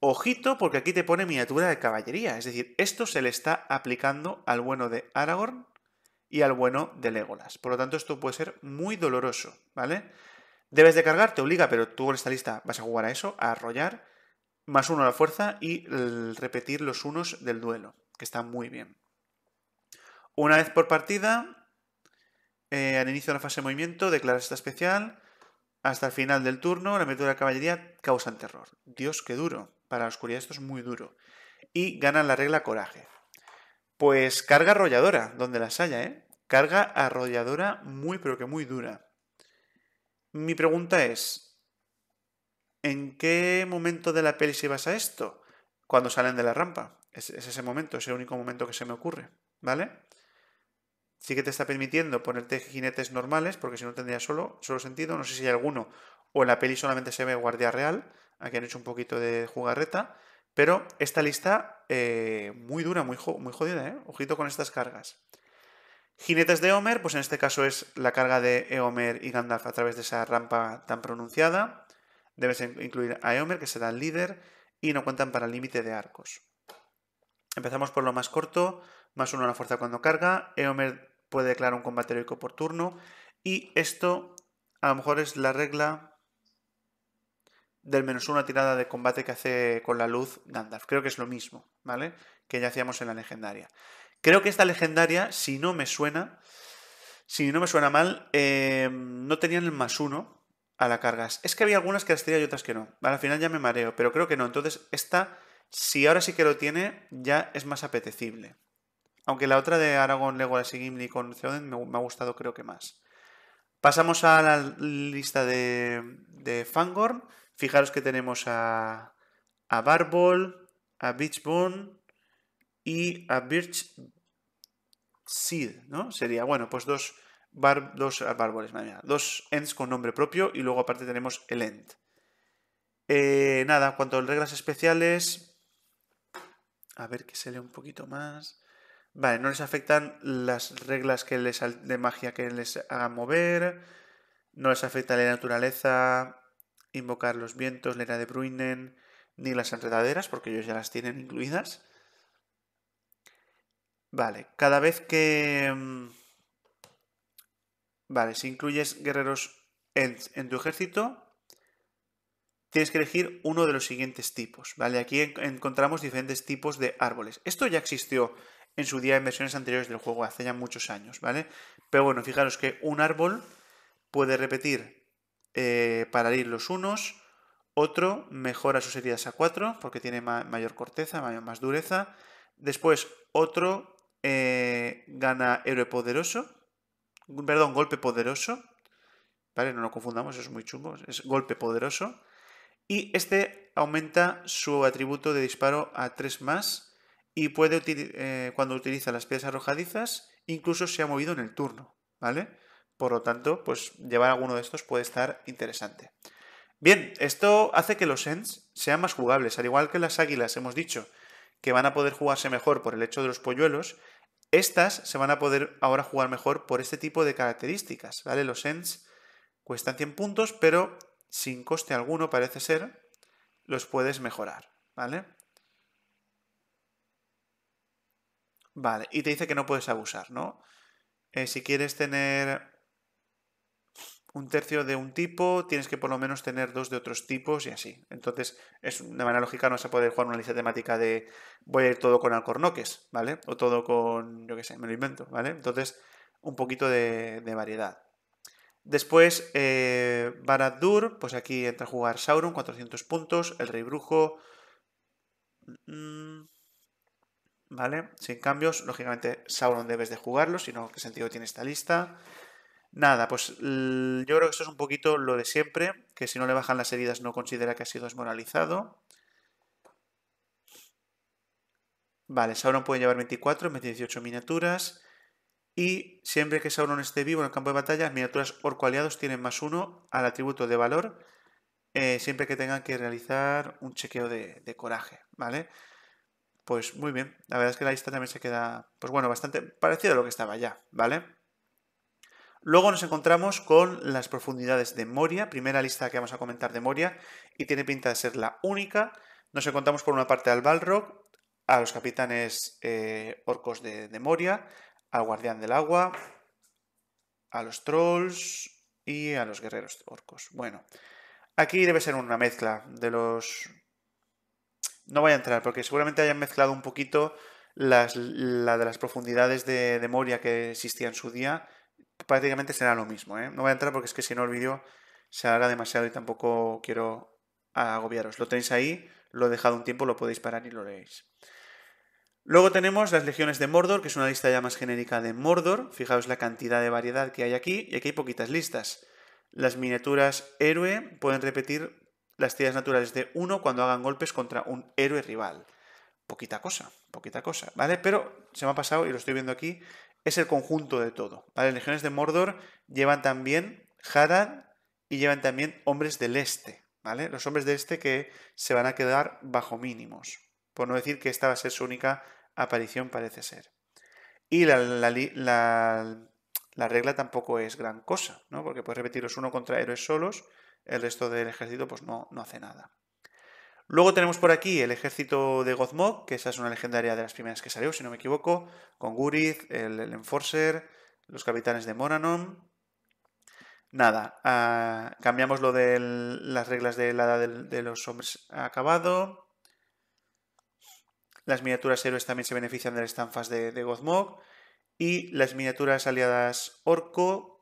Ojito, porque aquí te pone miniatura de caballería, es decir, esto se le está aplicando al bueno de Aragorn y al bueno de Legolas. Por lo tanto, esto puede ser muy doloroso, ¿vale? Debes de cargar, te obliga, pero tú con esta lista vas a jugar a eso, a arrollar, más uno la fuerza y repetir los unos del duelo, que está muy bien. Una vez por partida, eh, al inicio de la fase de movimiento, declaras esta especial. Hasta el final del turno, la metodología de la caballería causan terror. Dios, qué duro. Para la oscuridad esto es muy duro. Y ganan la regla coraje. Pues carga arrolladora, donde las haya, ¿eh? Carga arrolladora muy, pero que muy dura. Mi pregunta es, ¿en qué momento de la peli se basa esto? Cuando salen de la rampa. Es, ese momento, es el único momento que se me ocurre, ¿vale? Sí que te está permitiendo ponerte jinetes normales, porque si no tendría solo, solo sentido. No sé si hay alguno o en la peli solamente se ve guardia real, aquí han hecho un poquito de jugarreta, pero esta lista eh, muy dura, muy, muy jodida, ¿eh? Ojito con estas cargas. Jinetes de Homer, pues en este caso es la carga de Eomer y Gandalf a través de esa rampa tan pronunciada. Debes incluir a Eomer, que será el líder, y no cuentan para el límite de arcos. Empezamos por lo más corto, más uno a la fuerza cuando carga. Eomer puede declarar un combate heroico por turno. Y esto a lo mejor es la regla del menos una tirada de combate que hace con la luz Gandalf. Creo que es lo mismo, ¿vale? Que ya hacíamos en la legendaria. Creo que esta legendaria, si no me suena, si no me suena mal, eh, no tenían el más uno a la cargas. Es que había algunas que las tenía y otras que no. Al final ya me mareo, pero creo que no. Entonces, esta, si ahora sí que lo tiene, ya es más apetecible. Aunque la otra de Aragorn, Legolas y Gimli con Theoden me, ha gustado creo que más. Pasamos a la lista de Fangorn. Fijaros que tenemos a, a Barbol, a Beachbone y a Birch Seed, ¿no? Sería, bueno, pues dos, bar, dos dos ends con nombre propio y luego aparte tenemos el end. Eh, nada, cuanto a reglas especiales, a ver que se lee un poquito más. Vale, no les afectan las reglas que les, de magia que les hagan mover, no les afecta la naturaleza, invocar los vientos, la era de Bruinen, ni las enredaderas, porque ellos ya las tienen incluidas. Vale, cada vez que... Mm, vale, si incluyes guerreros en, en tu ejército, tienes que elegir uno de los siguientes tipos, ¿vale? Aquí encontramos diferentes tipos de árboles. Esto ya existió en su día en versiones anteriores del juego, hace ya muchos años, ¿vale? Pero bueno, fijaros que un árbol puede repetir eh, para ir los unos. Otro mejora sus heridas a 4 porque tiene mayor corteza, mayor, más dureza. Después otro eh, gana héroe poderoso. Perdón, golpe poderoso. ¿Vale? No lo confundamos, es muy chungo. Es golpe poderoso. Y este aumenta su atributo de disparo a 3 más. Y puede, eh, cuando utiliza las piezas arrojadizas, incluso se ha movido en el turno. ¿Vale? Por lo tanto, pues llevar alguno de estos puede estar interesante. Bien, esto hace que los ends sean más jugables, al igual que las águilas hemos dicho que van a poder jugarse mejor por el hecho de los polluelos, estas se van a poder ahora jugar mejor por este tipo de características, ¿vale? Los ends cuestan 100 puntos, pero sin coste alguno parece ser, los puedes mejorar, ¿vale? Vale, y te dice que no puedes abusar, ¿no? Eh, si quieres tener un tercio de un tipo, tienes que por lo menos tener dos de otros tipos y así. Entonces, es, de manera lógica no se puede jugar una lista temática de voy a ir todo con alcornoques, ¿vale? O todo con, yo qué sé, me lo invento, ¿vale? Entonces, un poquito de, variedad. Después, eh, dur pues aquí entra a jugar Sauron, 400 puntos, el Rey Brujo... Mm, ¿Vale? Sin cambios, lógicamente Sauron debes de jugarlo, si no, ¿qué sentido tiene esta lista? Nada, pues yo creo que esto es un poquito lo de siempre, que si no le bajan las heridas no considera que ha sido desmoralizado. Vale, Sauron puede llevar 24, 28 miniaturas. Y siempre que Sauron esté vivo en el campo de batalla, miniaturas orco aliados tienen más uno al atributo de valor, eh, siempre que tengan que realizar un chequeo de, de, coraje, ¿vale? Pues muy bien, la verdad es que la lista también se queda, pues bueno, bastante parecido a lo que estaba ya, ¿vale? Luego nos encontramos con las profundidades de Moria, primera lista que vamos a comentar de Moria, y tiene pinta de ser la única. Nos encontramos por una parte al Balrog, a los capitanes eh, orcos de, Moria, al guardián del agua, a los trolls y a los guerreros orcos. Bueno, aquí debe ser una mezcla de los... No voy a entrar porque seguramente hayan mezclado un poquito las, la de las profundidades de, de Moria que existía en su día prácticamente será lo mismo. ¿eh? No voy a entrar porque es que si no el vídeo se hará demasiado y tampoco quiero agobiaros. Lo tenéis ahí, lo he dejado un tiempo, lo podéis parar y lo leéis. Luego tenemos las legiones de Mordor, que es una lista ya más genérica de Mordor. Fijaos la cantidad de variedad que hay aquí, y aquí hay poquitas listas. Las miniaturas héroe pueden repetir las tiras naturales de uno cuando hagan golpes contra un héroe rival. Poquita cosa, poquita cosa, ¿vale? Pero se me ha pasado y lo estoy viendo aquí es el conjunto de todo. ¿vale? Las legiones de Mordor llevan también Harad y llevan también hombres del este. ¿vale? Los hombres del este que se van a quedar bajo mínimos. Por no decir que esta va a ser su única aparición, parece ser. Y la, regla tampoco es gran cosa, ¿no? porque puedes repetiros, uno contra héroes solos, el resto del ejército pues no, no hace nada. Luego tenemos por aquí el ejército de Gozmog, que esa es una legendaria de las primeras que salió, si no me equivoco, con Gurith, el, Enforcer, los capitanes de Moranon. Nada, ah, cambiamos lo de las reglas de la de, los hombres acabado. Las miniaturas héroes también se benefician de las estampas de, de Y las miniaturas aliadas Orco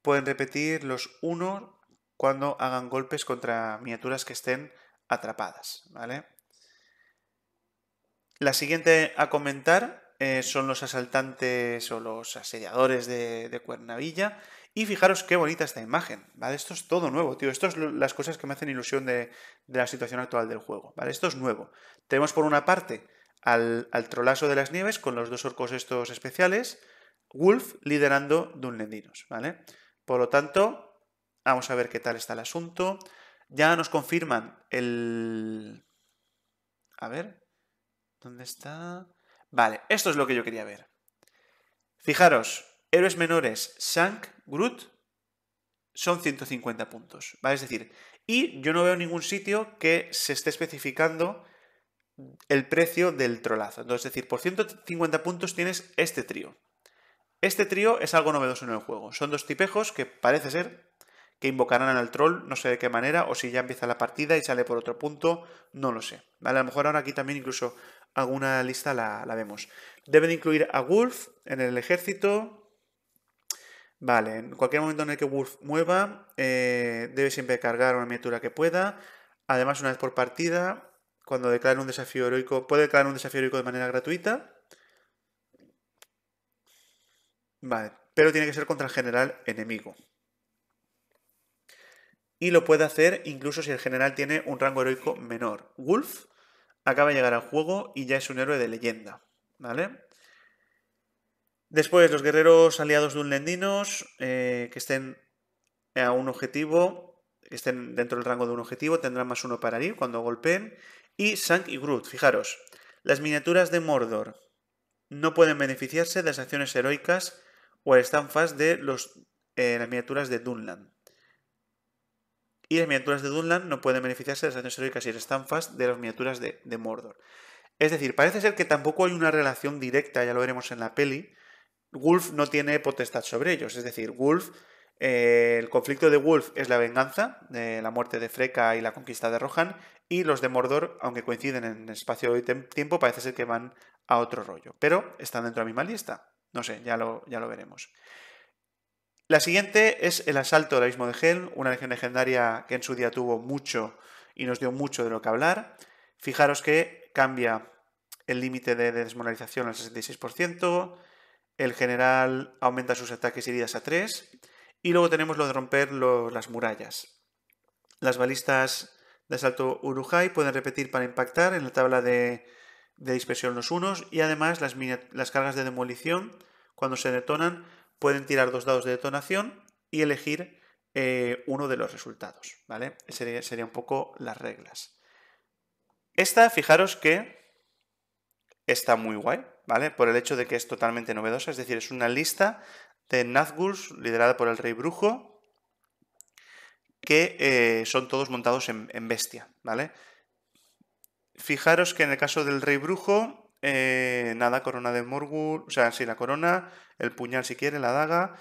pueden repetir los 1 cuando hagan golpes contra miniaturas que estén atrapadas. ¿vale? La siguiente a comentar eh, son los asaltantes o los asediadores de, Cuernavilla. Y fijaros qué bonita esta imagen, ¿vale? Esto es todo nuevo, tío. Esto es las cosas que me hacen ilusión de, la situación actual del juego, ¿vale? Esto es nuevo. Tenemos por una parte al, al trolazo de las nieves con los dos orcos estos especiales, Wolf liderando Dunlendinos, ¿vale? Por lo tanto, vamos a ver qué tal está el asunto. Ya nos confirman el... A ver, ¿dónde está? Vale, esto es lo que yo quería ver. Fijaros, héroes menores, Shank, Groot, son 150 puntos, Es decir, y yo no veo ningún sitio que se esté especificando el precio del trolazo. Entonces, es decir, por 150 puntos tienes este trío. Este trío es algo novedoso en el juego. Son dos tipejos que parece ser que invocarán al troll, no sé de qué manera, o si ya empieza la partida y sale por otro punto, no lo sé. A lo mejor ahora aquí también incluso alguna lista la, vemos. Deben incluir a Wolf en el ejército. Vale, en cualquier momento en el que Wolf mueva, eh, debe siempre cargar una miniatura que pueda. Además, una vez por partida, cuando declare un desafío heroico, puede declarar un desafío heroico de manera gratuita. Vale, pero tiene que ser contra el general enemigo y lo puede hacer incluso si el general tiene un rango heroico menor. Wolf acaba de llegar al juego y ya es un héroe de leyenda, ¿vale? Después, los guerreros aliados de un eh, que estén a un objetivo, estén dentro del rango de un objetivo, tendrán más uno para ir cuando golpeen. Y Sank y Groot, fijaros, las miniaturas de Mordor no pueden beneficiarse de las acciones heroicas o el de eh, las miniaturas de Dunland. Y las miniaturas de Dunland no pueden beneficiarse de las acciones heroicas y estampas de las miniaturas de, Mordor. Es decir, parece ser que tampoco hay una relación directa, ya lo veremos en la peli. Wolf no tiene potestad sobre ellos. Es decir, Wolf, eh, el conflicto de Wolf es la venganza de la muerte de Freca y la conquista de Rohan. Y los de Mordor, aunque coinciden en espacio y tiempo, parece ser que van a otro rollo. Pero están dentro de mi misma lista. No sé, ya ya lo veremos. La siguiente es el asalto del abismo de Helm, una legión legendaria que en su día tuvo mucho y nos dio mucho de lo que hablar. Fijaros que cambia el límite de desmoralización al 66%, el general aumenta sus ataques y heridas a 3, y luego tenemos lo de romper las murallas. Las balistas de asalto Urujai pueden repetir para impactar en la tabla de, dispersión los unos, y además las cargas de demolición, cuando se detonan, pueden tirar dos dados de detonación y elegir eh, uno de los resultados, ¿vale? Sería, un poco las reglas. Esta, fijaros que está muy guay, ¿vale? Por el hecho de que es totalmente novedosa, es decir, es una lista de nazguls liderada por el Rey Brujo, que eh, son todos montados en, en bestia, ¿vale? Fijaros que en el caso del Rey Brujo, eh, nada, corona de Morgul, o sea, sí, la corona, el puñal si quiere, la daga.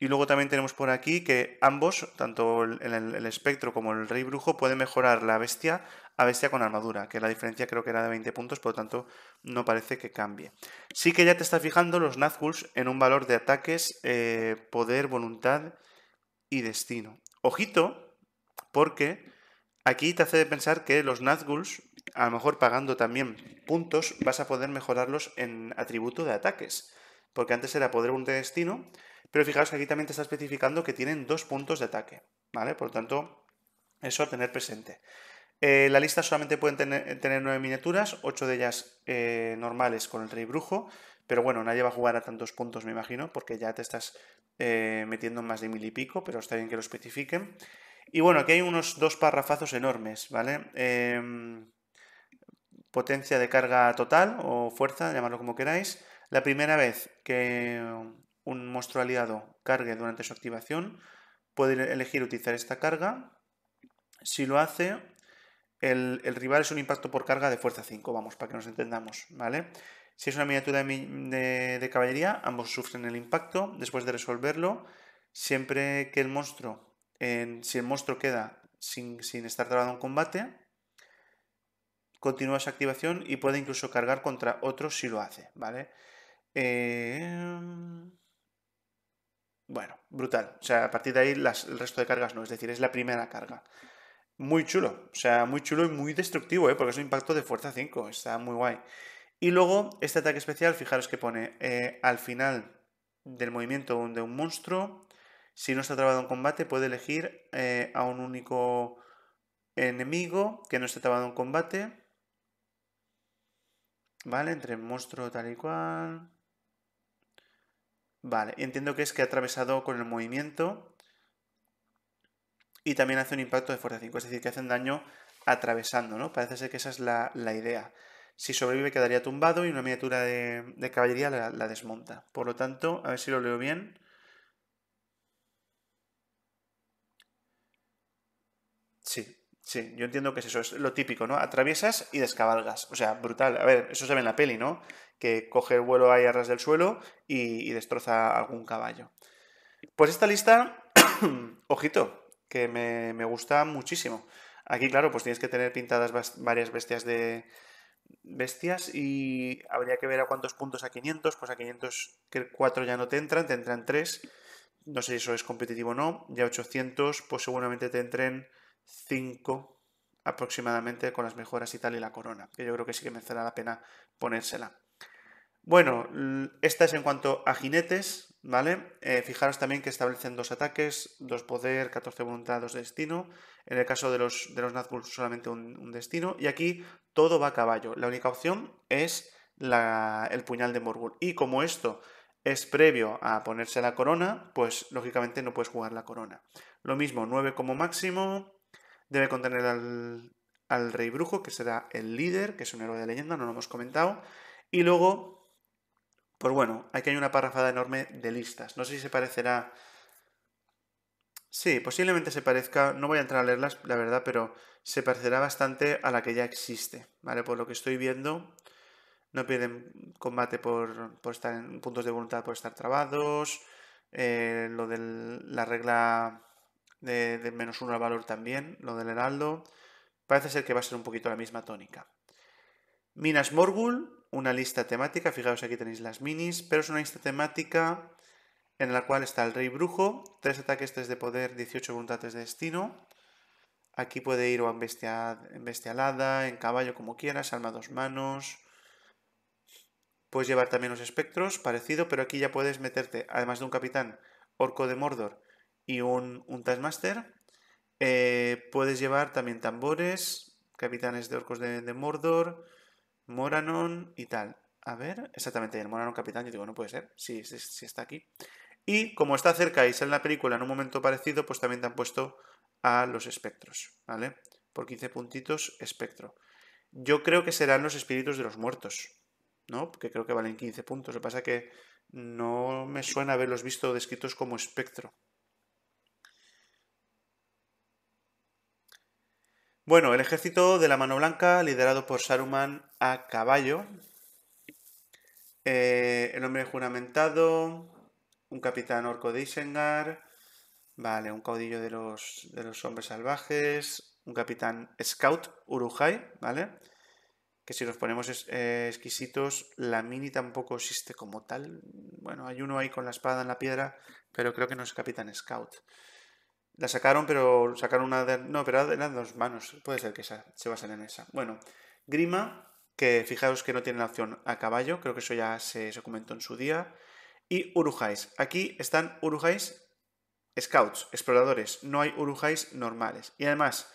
Y luego también tenemos por aquí que ambos, tanto el, espectro como el rey brujo, pueden mejorar la bestia a bestia con armadura, que la diferencia creo que era de 20 puntos, por lo tanto no parece que cambie. Sí que ya te está fijando los Nazguls en un valor de ataques, eh, poder, voluntad y destino. Ojito, porque aquí te hace pensar que los Nazguls a lo mejor pagando también puntos vas a poder mejorarlos en atributo de ataques. Porque antes era poder un de destino, pero fijaos que aquí también te está especificando que tienen dos puntos de ataque. ¿Vale? Por lo tanto, eso a tener presente. Eh, la lista solamente pueden tener, nueve miniaturas, ocho de ellas eh, normales con el rey brujo, pero bueno, nadie va a jugar a tantos puntos, me imagino, porque ya te estás eh, metiendo en más de mil y pico, pero está bien que lo especifiquen. Y bueno, aquí hay unos dos parrafazos enormes, ¿vale? Eh, potencia de carga total o fuerza, llamarlo como queráis. La primera vez que un monstruo aliado cargue durante su activación, puede elegir utilizar esta carga. Si lo hace, el, rival es un impacto por carga de fuerza 5, vamos, para que nos entendamos, ¿vale? Si es una miniatura de, caballería, ambos sufren el impacto. Después de resolverlo, siempre que el monstruo, si el monstruo queda sin, sin estar trabado en combate, continúa esa activación y puede incluso cargar contra otros si lo hace, ¿vale? Eh, bueno, brutal. O sea, a partir de ahí el resto de cargas no, es decir, es la primera carga. Muy chulo, o sea, muy chulo y muy destructivo, ¿eh? porque es un impacto de fuerza 5, está muy guay. Y luego, este ataque especial, fijaros que pone eh, al final del movimiento de un monstruo, si no está trabado en combate, puede elegir eh, a un único enemigo que no esté trabado en combate Vale, entre monstruo tal y cual. Vale, entiendo que es que ha atravesado con el movimiento y también hace un impacto de fuerza 5, es decir, que hacen daño atravesando, ¿no? Parece ser que esa es la, idea. Si sobrevive quedaría tumbado y una miniatura de, caballería la, la, desmonta. Por lo tanto, a ver si lo leo bien. Sí, yo entiendo que es eso, es lo típico, ¿no? Atraviesas y descabalgas. O sea, brutal. A ver, eso se ve en la peli, ¿no? Que coge el vuelo ahí a ras del suelo y, destroza algún caballo. Pues esta lista, ojito, que me, me, gusta muchísimo. Aquí, claro, pues tienes que tener pintadas varias bestias de. Bestias y habría que ver a cuántos puntos a 500. Pues a 500, que 4 ya no te entran, te entran 3. No sé si eso es competitivo o no. Ya 800, pues seguramente te entren 5 aproximadamente con las mejoras y tal y la corona, que yo creo que sí que merecerá la pena ponérsela. Bueno, esta es en cuanto a jinetes, ¿vale? Eh, fijaros también que establecen dos ataques, dos poder, 14 voluntad, dos destino. En el caso de los, de los solamente un, destino. Y aquí todo va a caballo. La única opción es el puñal de Morgul. Y como esto es previo a ponerse la corona, pues lógicamente no puedes jugar la corona. Lo mismo, 9 como máximo, Debe contener al, rey brujo, que será el líder, que es un héroe de leyenda, no lo hemos comentado. Y luego, pues bueno, aquí hay una parrafada enorme de listas. No sé si se parecerá... Sí, posiblemente se parezca, no voy a entrar a leerlas, la verdad, pero se parecerá bastante a la que ya existe, ¿vale? Por lo que estoy viendo, no pierden combate por, estar en puntos de voluntad por estar trabados, eh, lo de la regla de, menos uno al valor también, lo del heraldo. Parece ser que va a ser un poquito la misma tónica. Minas Morgul, una lista temática, fijaos aquí tenéis las minis, pero es una lista temática en la cual está el Rey Brujo, tres ataques, tres de poder, 18 voluntades de destino. Aquí puede ir o en, en bestialada, en caballo, como quieras, alma dos manos. Puedes llevar también los espectros, parecido, pero aquí ya puedes meterte, además de un capitán, orco de Mordor, y un, un Taskmaster. Eh, puedes llevar también tambores, capitanes de orcos de, Mordor, Moranon y tal. A ver, exactamente, el Moranon capitán, yo digo, no puede ser, sí, sí, está aquí. Y como está cerca y sale en la película en un momento parecido, pues también te han puesto a los espectros, ¿vale? Por 15 puntitos, espectro. Yo creo que serán los espíritus de los muertos, ¿no? Que creo que valen 15 puntos. Lo que pasa es que no me suena haberlos visto descritos como espectro. Bueno, el ejército de la mano blanca, liderado por Saruman a caballo, eh, el hombre juramentado, un capitán orco de Isengar, vale, un caudillo de los, hombres salvajes, un capitán scout, Urujai, ¿vale? Que si nos ponemos eh, exquisitos, la mini tampoco existe como tal. Bueno, hay uno ahí con la espada en la piedra, pero creo que no es capitán scout. La sacaron, pero sacaron una de... No, pero eran dos manos. Puede ser que esa, se basen en esa. Bueno, Grima, que fijaos que no tiene la opción a caballo, creo que eso ya se, se comentó en su día. Y Urujais. Aquí están Urujais Scouts, exploradores. No hay Urujais normales. Y además,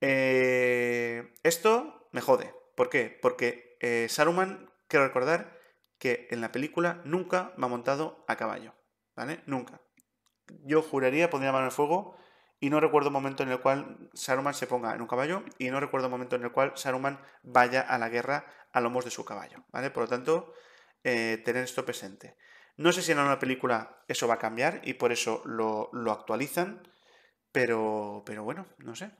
eh, esto me jode. ¿Por qué? Porque eh, Saruman, quiero recordar que en la película nunca va montado a caballo. ¿Vale? Nunca yo juraría, pondría mano al fuego, y no recuerdo un momento en el cual Saruman se ponga en un caballo, y no recuerdo un momento en el cual Saruman vaya a la guerra a lomos de su caballo, ¿vale? Por lo tanto, eh, tener esto presente. No sé si en una película eso va a cambiar y por eso lo, actualizan, pero, pero bueno, no sé.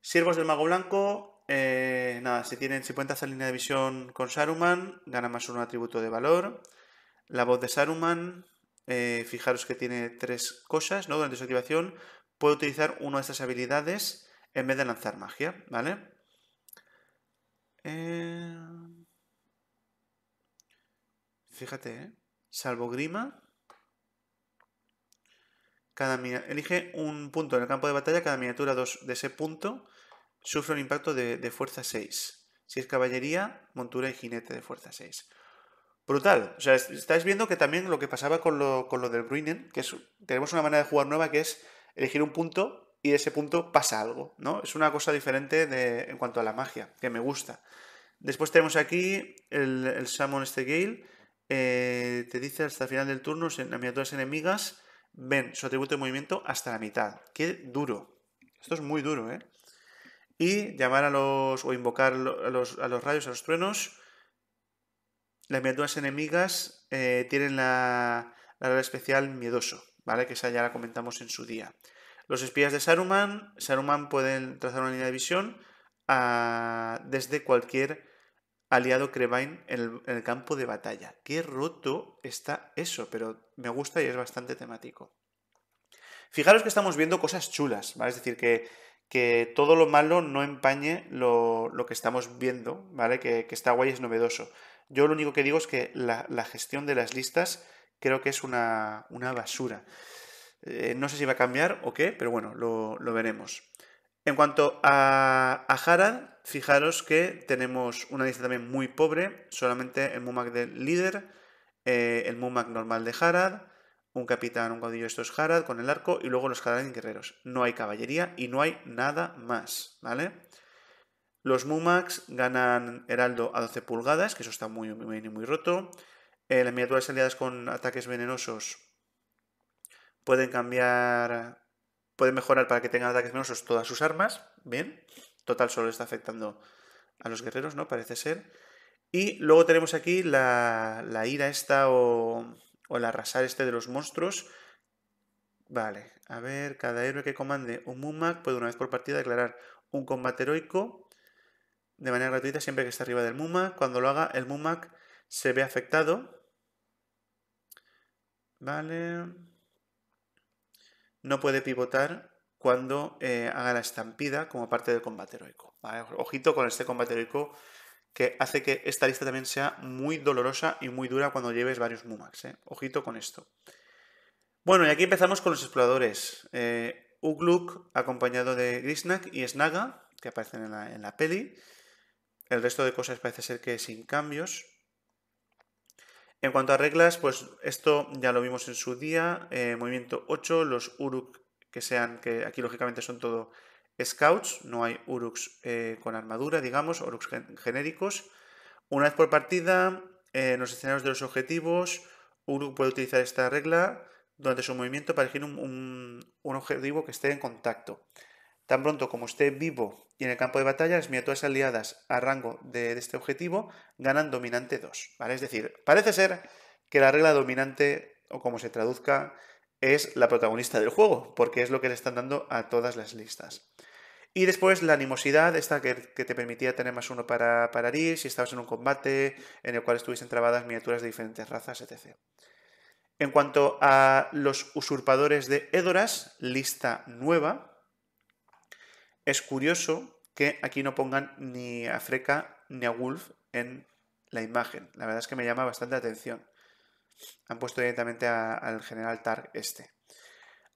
Siervos del Mago Blanco, eh, nada, si, tienen, si pueden hacer línea de visión con Saruman, gana más un atributo de valor. La voz de Saruman, eh, fijaros que tiene tres cosas, ¿no? Durante su activación puede utilizar una de estas habilidades en vez de lanzar magia, ¿vale? Eh, fíjate, ¿eh? Salvo grima. Cada Elige un punto en el campo de batalla, cada miniatura de ese punto sufre un impacto de, de fuerza 6. Si es caballería, montura y jinete de fuerza 6. Brutal. O sea, estáis viendo que también lo que pasaba con lo, del Bruinen, que es, tenemos una manera de jugar nueva que es elegir un punto y de ese punto pasa algo, ¿no? Es una cosa diferente de, en cuanto a la magia, que me gusta. Después tenemos aquí el, el Salmon Stegale. Eh, te dice hasta el final del turno, en las enemigas, ven su atributo de movimiento hasta la mitad. Qué duro. Esto es muy duro, ¿eh? Y llamar a los, o invocar a los, a los rayos, a los truenos, las miniaturas enemigas eh, tienen la, la especial miedoso, ¿vale? Que esa ya la comentamos en su día. Los espías de Saruman, Saruman pueden trazar una línea de visión ah, desde cualquier aliado Crevain en el, campo de batalla. Qué roto está eso, pero me gusta y es bastante temático. Fijaros que estamos viendo cosas chulas, ¿vale? Es decir, que, todo lo malo no empañe lo, que estamos viendo, ¿vale? Que, que está guay, es novedoso. Yo lo único que digo es que la, gestión de las listas creo que es una, basura. Eh, no sé si va a cambiar o qué, pero bueno, lo, veremos. En cuanto a, a, Harad, fijaros que tenemos una lista también muy pobre, solamente el Mumak del líder, eh, el Mumak normal de Harad, un capitán, un caudillo, esto es Harad con el arco y luego los en guerreros. No hay caballería y no hay nada más, ¿vale? Los Mumax ganan Heraldo a 12 pulgadas, que eso está muy, muy, muy roto. las miniaturas aliadas con ataques venenosos pueden cambiar, pueden mejorar para que tengan ataques venenosos todas sus armas. Bien, total solo está afectando a los guerreros, ¿no? Parece ser. Y luego tenemos aquí la, ira esta o, o el arrasar este de los monstruos. Vale, a ver, cada héroe que comande un Mumac puede una vez por partida declarar un combate heroico de manera gratuita siempre que esté arriba del Mumak. Cuando lo haga, el Mumak se ve afectado. Vale. No puede pivotar cuando eh, haga la estampida como parte del combate heroico. Ojito con este combate heroico que hace que esta lista también sea muy dolorosa y muy dura cuando lleves varios Mumax. ¿eh? Ojito con esto. Bueno, y aquí empezamos con los exploradores. Eh, Ugluk acompañado de Grisnak y Snaga, que aparecen en la, en la peli. El resto de cosas parece ser que sin cambios. En cuanto a reglas, pues esto ya lo vimos en su día. Eh, movimiento 8, los Uruk que sean, que aquí lógicamente son todo scouts, no hay Uruks eh, con armadura, digamos, Uruks genéricos. Una vez por partida, eh, en los escenarios de los objetivos, Uruk puede utilizar esta regla durante su movimiento para elegir un, un objetivo que esté en contacto. Tan pronto como esté vivo y en el campo de batalla, las miniaturas aliadas a rango de, este objetivo ganan dominante 2. ¿vale? Es decir, parece ser que la regla dominante, o como se traduzca, es la protagonista del juego, porque es lo que le están dando a todas las listas. Y después la animosidad, esta que, te permitía tener más uno para, para ir, si estabas en un combate en el cual estuviesen trabadas miniaturas de diferentes razas, etc. En cuanto a los usurpadores de Edoras, lista nueva, es curioso que aquí no pongan ni a Freca ni a Wolf en la imagen. La verdad es que me llama bastante atención. Han puesto directamente al general Targ este.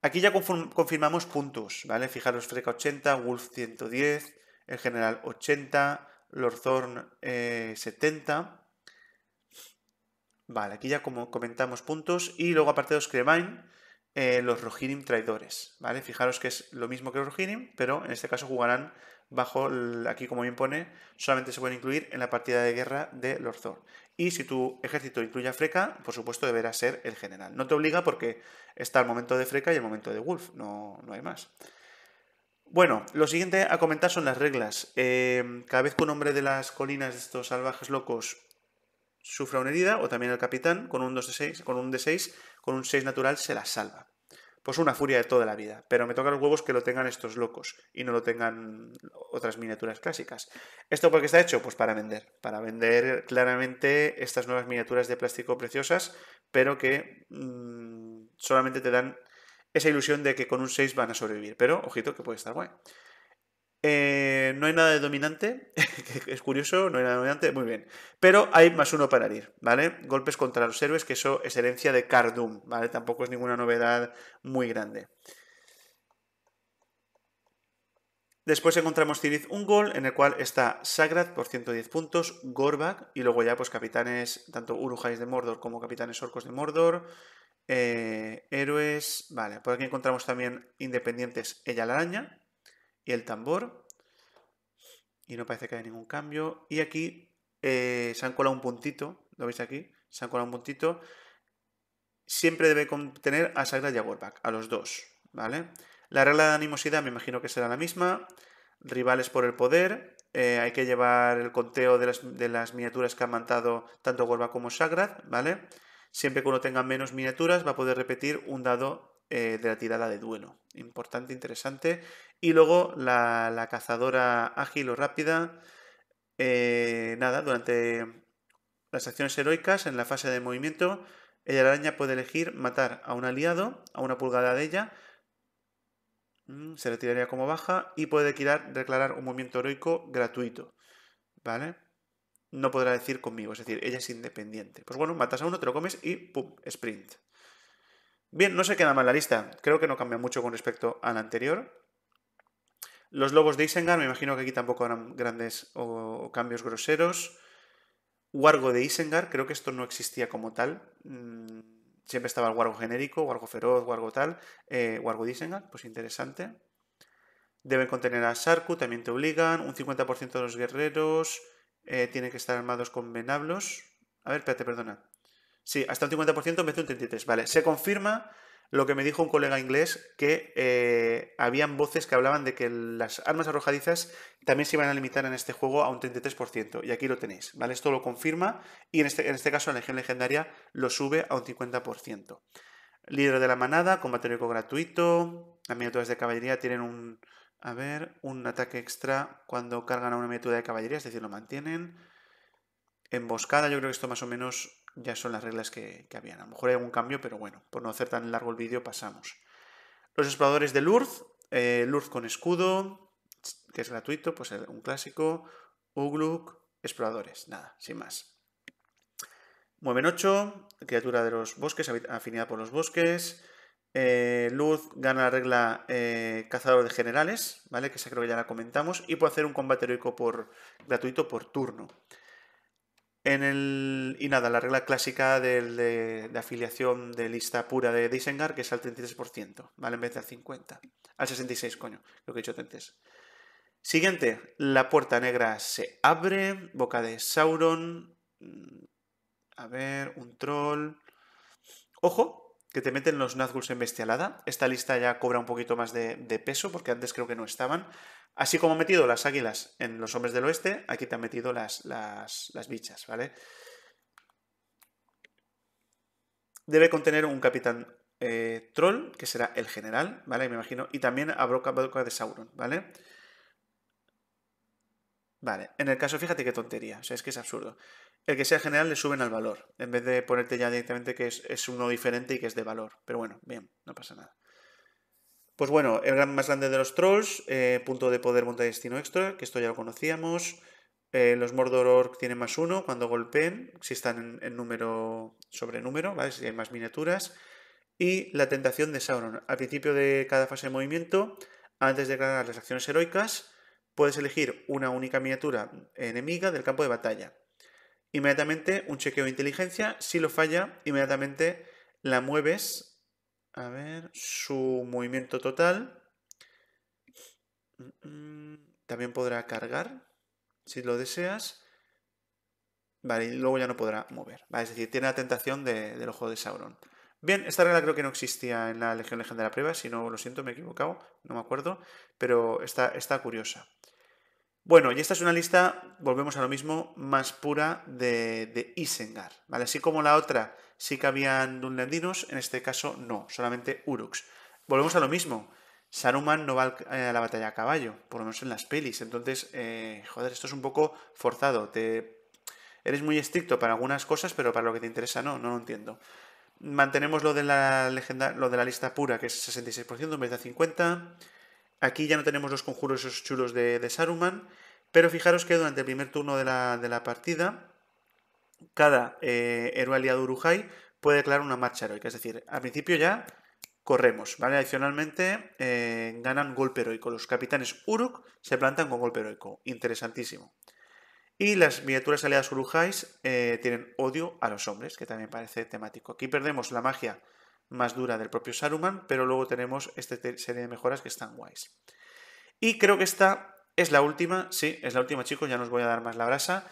Aquí ya confirmamos puntos, ¿vale? Fijaros, Freca 80, Wolf 110, el general 80, Lord Thorn 70. Eh, vale, aquí ya como comentamos puntos. Y luego aparte de los eh, los Rohirrim traidores, ¿vale? Fijaros que es lo mismo que los Rohirrim, pero en este caso jugarán bajo, aquí como bien pone, solamente se pueden incluir en la partida de guerra de Lord Thor. Y si tu ejército incluye a Freca, por supuesto deberá ser el general. No te obliga porque está el momento de Freca y el momento de Wolf, no, no hay más. Bueno, lo siguiente a comentar son las reglas. Eh, cada vez que un hombre de las colinas de estos salvajes locos sufra una herida, o también el capitán, con un, con un D6, con un 6 natural se la salva. Pues una furia de toda la vida, pero me toca los huevos que lo tengan estos locos y no lo tengan otras miniaturas clásicas. ¿Esto por qué está hecho? Pues para vender, para vender claramente estas nuevas miniaturas de plástico preciosas, pero que mm, solamente te dan esa ilusión de que con un 6 van a sobrevivir, pero ojito que puede estar bueno. Eh, no hay nada de dominante, es curioso, no hay nada de dominante, muy bien. Pero hay más uno para herir, ¿vale? Golpes contra los héroes, que eso es herencia de Cardum, ¿vale? Tampoco es ninguna novedad muy grande. Después encontramos Tirith un gol en el cual está Sagrad por 110 puntos, Gorbak y luego ya pues capitanes, tanto Urujais de Mordor como capitanes orcos de Mordor, eh, héroes, vale, por aquí encontramos también independientes Ella la Araña, y el tambor. Y no parece que haya ningún cambio. Y aquí eh, se han colado un puntito, lo veis aquí, se han colado un puntito. Siempre debe contener a Sagrad y a Warback, a los dos, ¿vale? La regla de animosidad me imagino que será la misma. Rivales por el poder. Eh, hay que llevar el conteo de las, miniaturas que han mandado tanto Warback como Sagrad, ¿vale? Siempre que uno tenga menos miniaturas va a poder repetir un dado eh, de la tirada de duelo. Importante, interesante. Y luego la, cazadora ágil o rápida, eh, nada, durante las acciones heroicas, en la fase de movimiento, ella araña puede elegir matar a un aliado, a una pulgada de ella, mm, se retiraría como baja y puede declarar, declarar un movimiento heroico gratuito, ¿vale? No podrá decir conmigo, es decir, ella es independiente. Pues bueno, matas a uno, te lo comes y ¡pum! Sprint. Bien, no se queda mal la lista. Creo que no cambia mucho con respecto a la anterior. Los lobos de Isengard, me imagino que aquí tampoco eran grandes o, cambios groseros. Wargo de Isengard, creo que esto no existía como tal. Mm, siempre estaba el Wargo genérico, Wargo feroz, Wargo tal. Eh, Wargo de Isengard, pues interesante. Deben contener a Sarku, también te obligan. Un 50% de los guerreros eh, tienen que estar armados con venablos. A ver, espérate, perdona. Sí, hasta un 50% en vez de un 33%. Vale, se confirma lo que me dijo un colega inglés que eh, habían voces que hablaban de que las armas arrojadizas también se iban a limitar en este juego a un 33%, y aquí lo tenéis, ¿vale? Esto lo confirma y en este, en este caso la Legión Legendaria lo sube a un 50%. Líder de la manada, combate heroico gratuito, las miniaturas de caballería tienen un, a ver, un ataque extra cuando cargan a una miniatura de caballería, es decir, lo mantienen. Emboscada, yo creo que esto más o menos ya son las reglas que, que habían. A lo mejor hay algún cambio, pero bueno, por no hacer tan largo el vídeo, pasamos. Los exploradores de Lourdes, eh, con escudo, que es gratuito, pues un clásico, Ugluk, exploradores, nada, sin más. Mueven 8, criatura de los bosques, afinidad por los bosques. Eh, Luz gana la regla eh, cazador de generales, ¿vale? Que esa creo que ya la comentamos. Y puede hacer un combate heroico por, gratuito por turno el, y nada, la regla clásica de, afiliación de lista pura de Disengar, que es al 33%, ¿vale? En vez de al 50%. Al 66%, coño, lo que he dicho antes. Siguiente, la puerta negra se abre, boca de Sauron, mm, a ver, un troll. Ojo, que te meten los Nazguls en bestialada. Esta lista ya cobra un poquito más de peso, porque antes creo que no estaban. Así como ha metido las águilas en los hombres del oeste, aquí te han metido las, las, bichas, ¿vale? Debe contener un capitán eh, troll, que será el general, ¿vale? Me imagino. Y también Broca Broca de Sauron, ¿vale? Vale, en el caso, fíjate qué tontería, o sea, es que es absurdo. El que sea general le suben al valor, en vez de ponerte ya directamente que es uno diferente y que es de valor. Pero bueno, bien, no pasa nada. Pues bueno, el gran más grande de los trolls, eh, punto de poder monta destino extra, que esto ya lo conocíamos. Eh, los Mordor Orc tienen más uno cuando golpeen, si están en, número sobre número, si hay más miniaturas. Y la tentación de Sauron. Al principio de cada fase de movimiento, antes de ganar las acciones heroicas, puedes elegir una única miniatura enemiga del campo de batalla. Inmediatamente un chequeo de inteligencia, si lo falla, inmediatamente la mueves a ver, su movimiento total. Mm, también podrá cargar, si lo deseas. Vale, y luego ya no podrá mover. es decir, tiene la tentación de, del ojo de Sauron. Bien, esta regla creo que no existía en la Legión la Prueba, si no lo siento, me he equivocado, no me acuerdo, pero está, está curiosa. Bueno, y esta es una lista, volvemos a lo mismo, más pura de, de ¿vale? Así como la otra sí que habían dunlendinos, en este caso no, solamente Urux. Volvemos a lo mismo. Saruman no va eh, a la batalla a caballo, por lo menos en las pelis. Entonces, eh, joder, esto es un poco forzado. Te... Eres muy estricto para algunas cosas, pero para lo que te interesa no, no lo entiendo. Mantenemos lo de la, lo de la lista pura, que es 66% en vez de 50%. Aquí ya no tenemos los conjuros chulos de, de Saruman, pero fijaros que durante el primer turno de la, de la partida cada héroe eh, aliado Urujai puede declarar una marcha heroica. Es decir, al principio ya corremos, ¿vale? Adicionalmente, eh, ganan golpe heroico. Los capitanes Uruk se plantan con golpe heroico. Interesantísimo. Y las miniaturas aliadas Urujais eh, tienen odio a los hombres, que también parece temático. Aquí perdemos la magia más dura del propio Saruman, pero luego tenemos esta serie de mejoras que están guays. Y creo que esta es la última, sí, es la última chicos, ya no os voy a dar más la brasa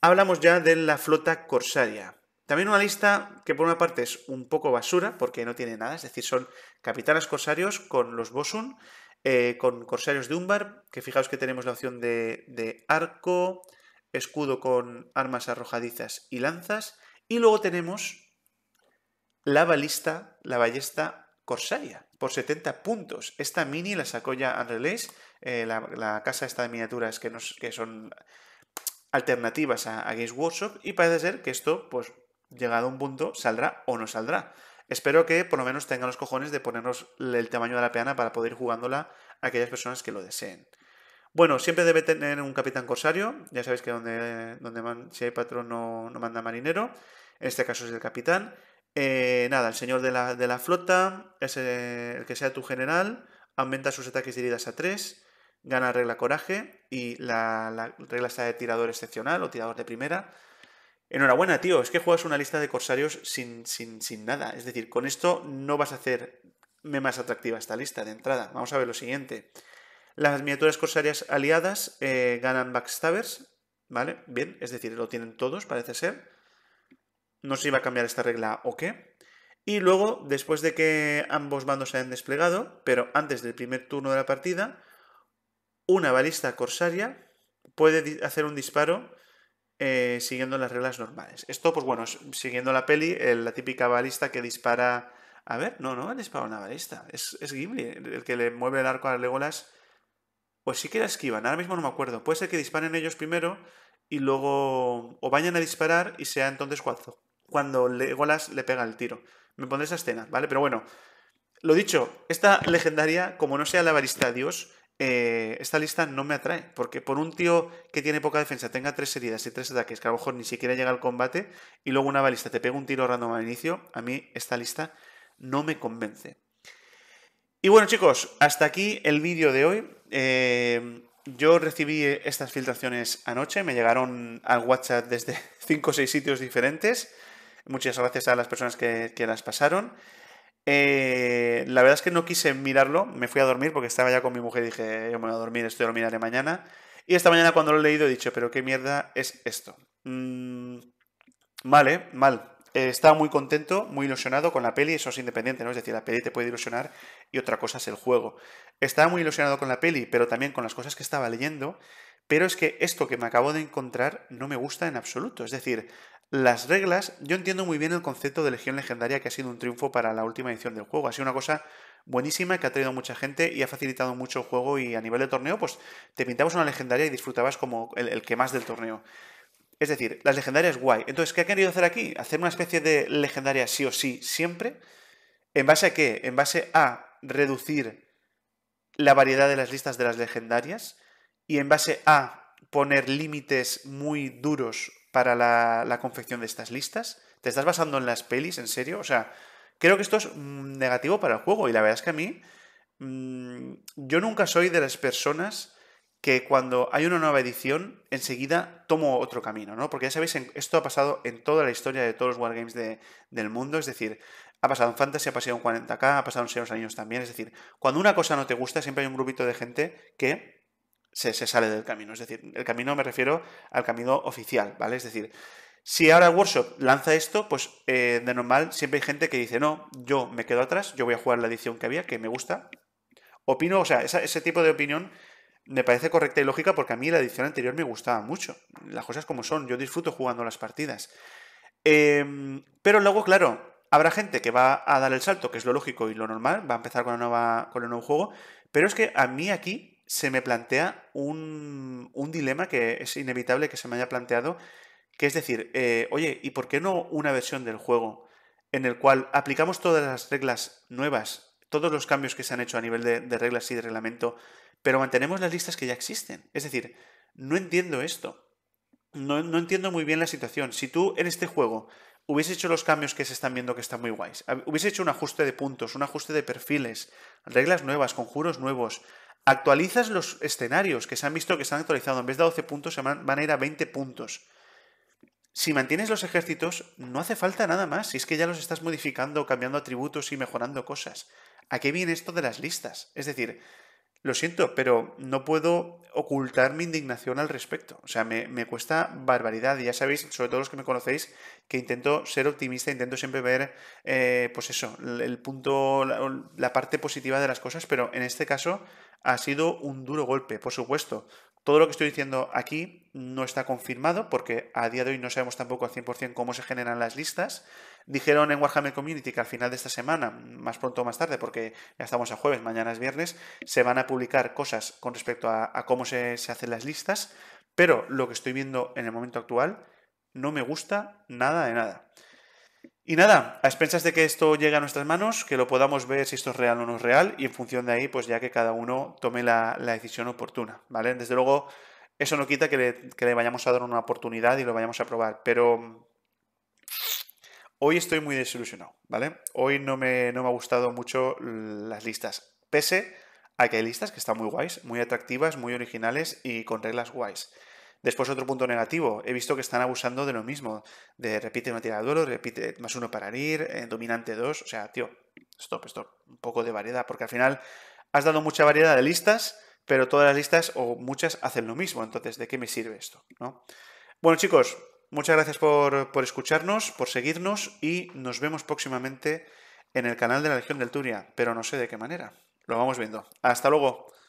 hablamos ya de la flota corsaria. También una lista que por una parte es un poco basura, porque no tiene nada, es decir, son capitanas corsarios con los Bosun, eh, con corsarios de Umbar, que fijaos que tenemos la opción de, arco, escudo con armas arrojadizas y lanzas, y luego tenemos la balista, la ballesta corsaria, por 70 puntos. Esta mini la sacó ya Unrelease, eh, la, casa esta de miniaturas que, nos, que son alternativas a, a Games Workshop y parece ser que esto, pues, llegado a un punto, saldrá o no saldrá. Espero que por lo menos tengan los cojones de ponernos el tamaño de la peana para poder ir jugándola a aquellas personas que lo deseen. Bueno, siempre debe tener un capitán corsario. Ya sabéis que donde, donde si hay patrón no, manda marinero. En este caso es el capitán. Eh, nada, el señor de la, flota, es el, el que sea tu general, aumenta sus ataques de heridas a 3 gana regla coraje y la, regla está de tirador excepcional o tirador de primera. Enhorabuena, tío, es que juegas una lista de corsarios sin, sin, sin nada. Es decir, con esto no vas a hacer más atractiva esta lista de entrada. Vamos a ver lo siguiente. Las miniaturas corsarias aliadas eh, ganan backstabbers, ¿vale? Bien, es decir, lo tienen todos, parece ser. No sé si va a cambiar esta regla o qué. Y luego, después de que ambos bandos se hayan desplegado, pero antes del primer turno de la partida, una balista corsaria puede hacer un disparo eh, siguiendo las reglas normales. Esto, pues bueno, siguiendo la peli, eh, la típica balista que dispara... A ver, no, no ha disparado una balista. Es, es Gimli el que le mueve el arco a Legolas. Pues sí que la esquivan, ahora mismo no me acuerdo. Puede ser que disparen ellos primero y luego... O vayan a disparar y sea entonces cuando, cuando Legolas le pega el tiro. Me pondré esa escena, ¿vale? Pero bueno, lo dicho, esta legendaria, como no sea la balista Dios, eh, esta lista no me atrae, porque por un tío que tiene poca defensa tenga tres heridas y tres ataques, que a lo mejor ni siquiera llega al combate, y luego una balista te pega un tiro random al inicio, a mí esta lista no me convence. Y bueno chicos, hasta aquí el vídeo de hoy. Eh, yo recibí estas filtraciones anoche, me llegaron al WhatsApp desde 5 o 6 sitios diferentes. Muchas gracias a las personas que las pasaron. Eh, la verdad es que no quise mirarlo, me fui a dormir porque estaba ya con mi mujer y dije, eh, yo me voy a dormir, esto lo miraré mañana. Y esta mañana cuando lo he leído he dicho, pero qué mierda es esto. Mm, vale, mal. Eh, estaba muy contento, muy ilusionado con la peli, eso es independiente, ¿no? Es decir, la peli te puede ilusionar y otra cosa es el juego. Estaba muy ilusionado con la peli, pero también con las cosas que estaba leyendo, pero es que esto que me acabo de encontrar no me gusta en absoluto. Es decir, las reglas, yo entiendo muy bien el concepto de Legión Legendaria que ha sido un triunfo para la última edición del juego. Ha sido una cosa buenísima que ha traído mucha gente y ha facilitado mucho el juego y a nivel de torneo, pues te pintabas una legendaria y disfrutabas como el, el que más del torneo. Es decir, las legendarias guay. Entonces, ¿qué ha querido hacer aquí? Hacer una especie de legendaria sí o sí siempre. ¿En base a qué? En base a reducir la variedad de las listas de las legendarias y en base a poner límites muy duros para la, confección de estas listas? ¿Te estás basando en las pelis, en serio? O sea, creo que esto es mm, negativo para el juego y la verdad es que a mí, mm, yo nunca soy de las personas que cuando hay una nueva edición, enseguida tomo otro camino, ¿no? Porque ya sabéis, esto ha pasado en toda la historia de todos los wargames del mundo, es decir, ha pasado en Fantasy, ha pasado en 40k, ha pasado en también, es decir, cuando una cosa no te gusta, siempre hay un grupito de gente que se, sale del camino. Es decir, el camino me refiero al camino oficial, ¿vale? Es decir, si ahora Workshop lanza esto, pues eh, de normal siempre hay gente que dice, no, yo me quedo atrás, yo voy a jugar la edición que había, que me gusta. Opino, o sea, ese tipo de opinión me parece correcta y lógica porque a mí la edición anterior me gustaba mucho. Las cosas como son, yo disfruto jugando las partidas. Em, pero luego, claro, habrá gente que va a dar el salto, que es lo lógico y lo normal, va a empezar con, la nueva, con el nuevo juego, pero es que a mí aquí se me plantea un, un, dilema que es inevitable que se me haya planteado, que es decir, eh, oye, ¿y por qué no una versión del juego en el cual aplicamos todas las reglas nuevas, todos los cambios que se han hecho a nivel de, reglas y de reglamento, pero mantenemos las listas que ya existen? Es decir, no entiendo esto. No, no, entiendo muy bien la situación. Si tú en este juego hubiese hecho los cambios que se están viendo que están muy guays, hubiese hecho un ajuste de puntos, un ajuste de perfiles, reglas nuevas, conjuros nuevos, actualizas los escenarios que se han visto que se han actualizado. En vez de 12 puntos, se van a ir a 20 puntos. Si mantienes los ejércitos, no hace falta nada más. Si es que ya los estás modificando, cambiando atributos y mejorando cosas. ¿A qué viene esto de las listas? Es decir, lo siento, pero no puedo ocultar mi indignación al respecto. O sea, me, cuesta barbaridad. Y ya sabéis, sobre todo los que me conocéis, que intento ser optimista, intento siempre ver, eh, pues eso, el, punto, la, parte positiva de las cosas, pero en este caso ha sido un duro golpe, por supuesto. Todo lo que estoy diciendo aquí no está confirmado porque a día de hoy no sabemos tampoco al 100% cómo se generan las listas. Dijeron en Warhammer Community que al final de esta semana, más pronto o más tarde, porque ya estamos a jueves, mañana es viernes, se van a publicar cosas con respecto a, cómo se, se hacen las listas, pero lo que estoy viendo en el momento actual no me gusta nada de nada. Y nada, a expensas de que esto llegue a nuestras manos, que lo podamos ver si esto es real o no es real, y en función de ahí, pues ya que cada uno tome la, decisión oportuna, ¿vale? Desde luego, eso no quita que le, vayamos a dar una oportunidad y lo vayamos a probar, pero hoy estoy muy desilusionado, ¿vale? Hoy no me, no me ha gustado mucho las listas, pese a que hay listas que están muy guays, muy atractivas, muy originales y con reglas guays. Después otro punto negativo, he visto que están abusando de lo mismo, de repite materia de duelo, repite más uno para herir, eh, dominante dos, o sea, tío, stop, stop, un poco de variedad, porque al final has dado mucha variedad de listas, pero todas las listas o muchas hacen lo mismo, entonces, ¿de qué me sirve esto? ¿No? Bueno chicos, muchas gracias por, por escucharnos, por seguirnos y nos vemos próximamente en el canal de la Legión del Turia, pero no sé de qué manera. Lo vamos viendo. Hasta luego.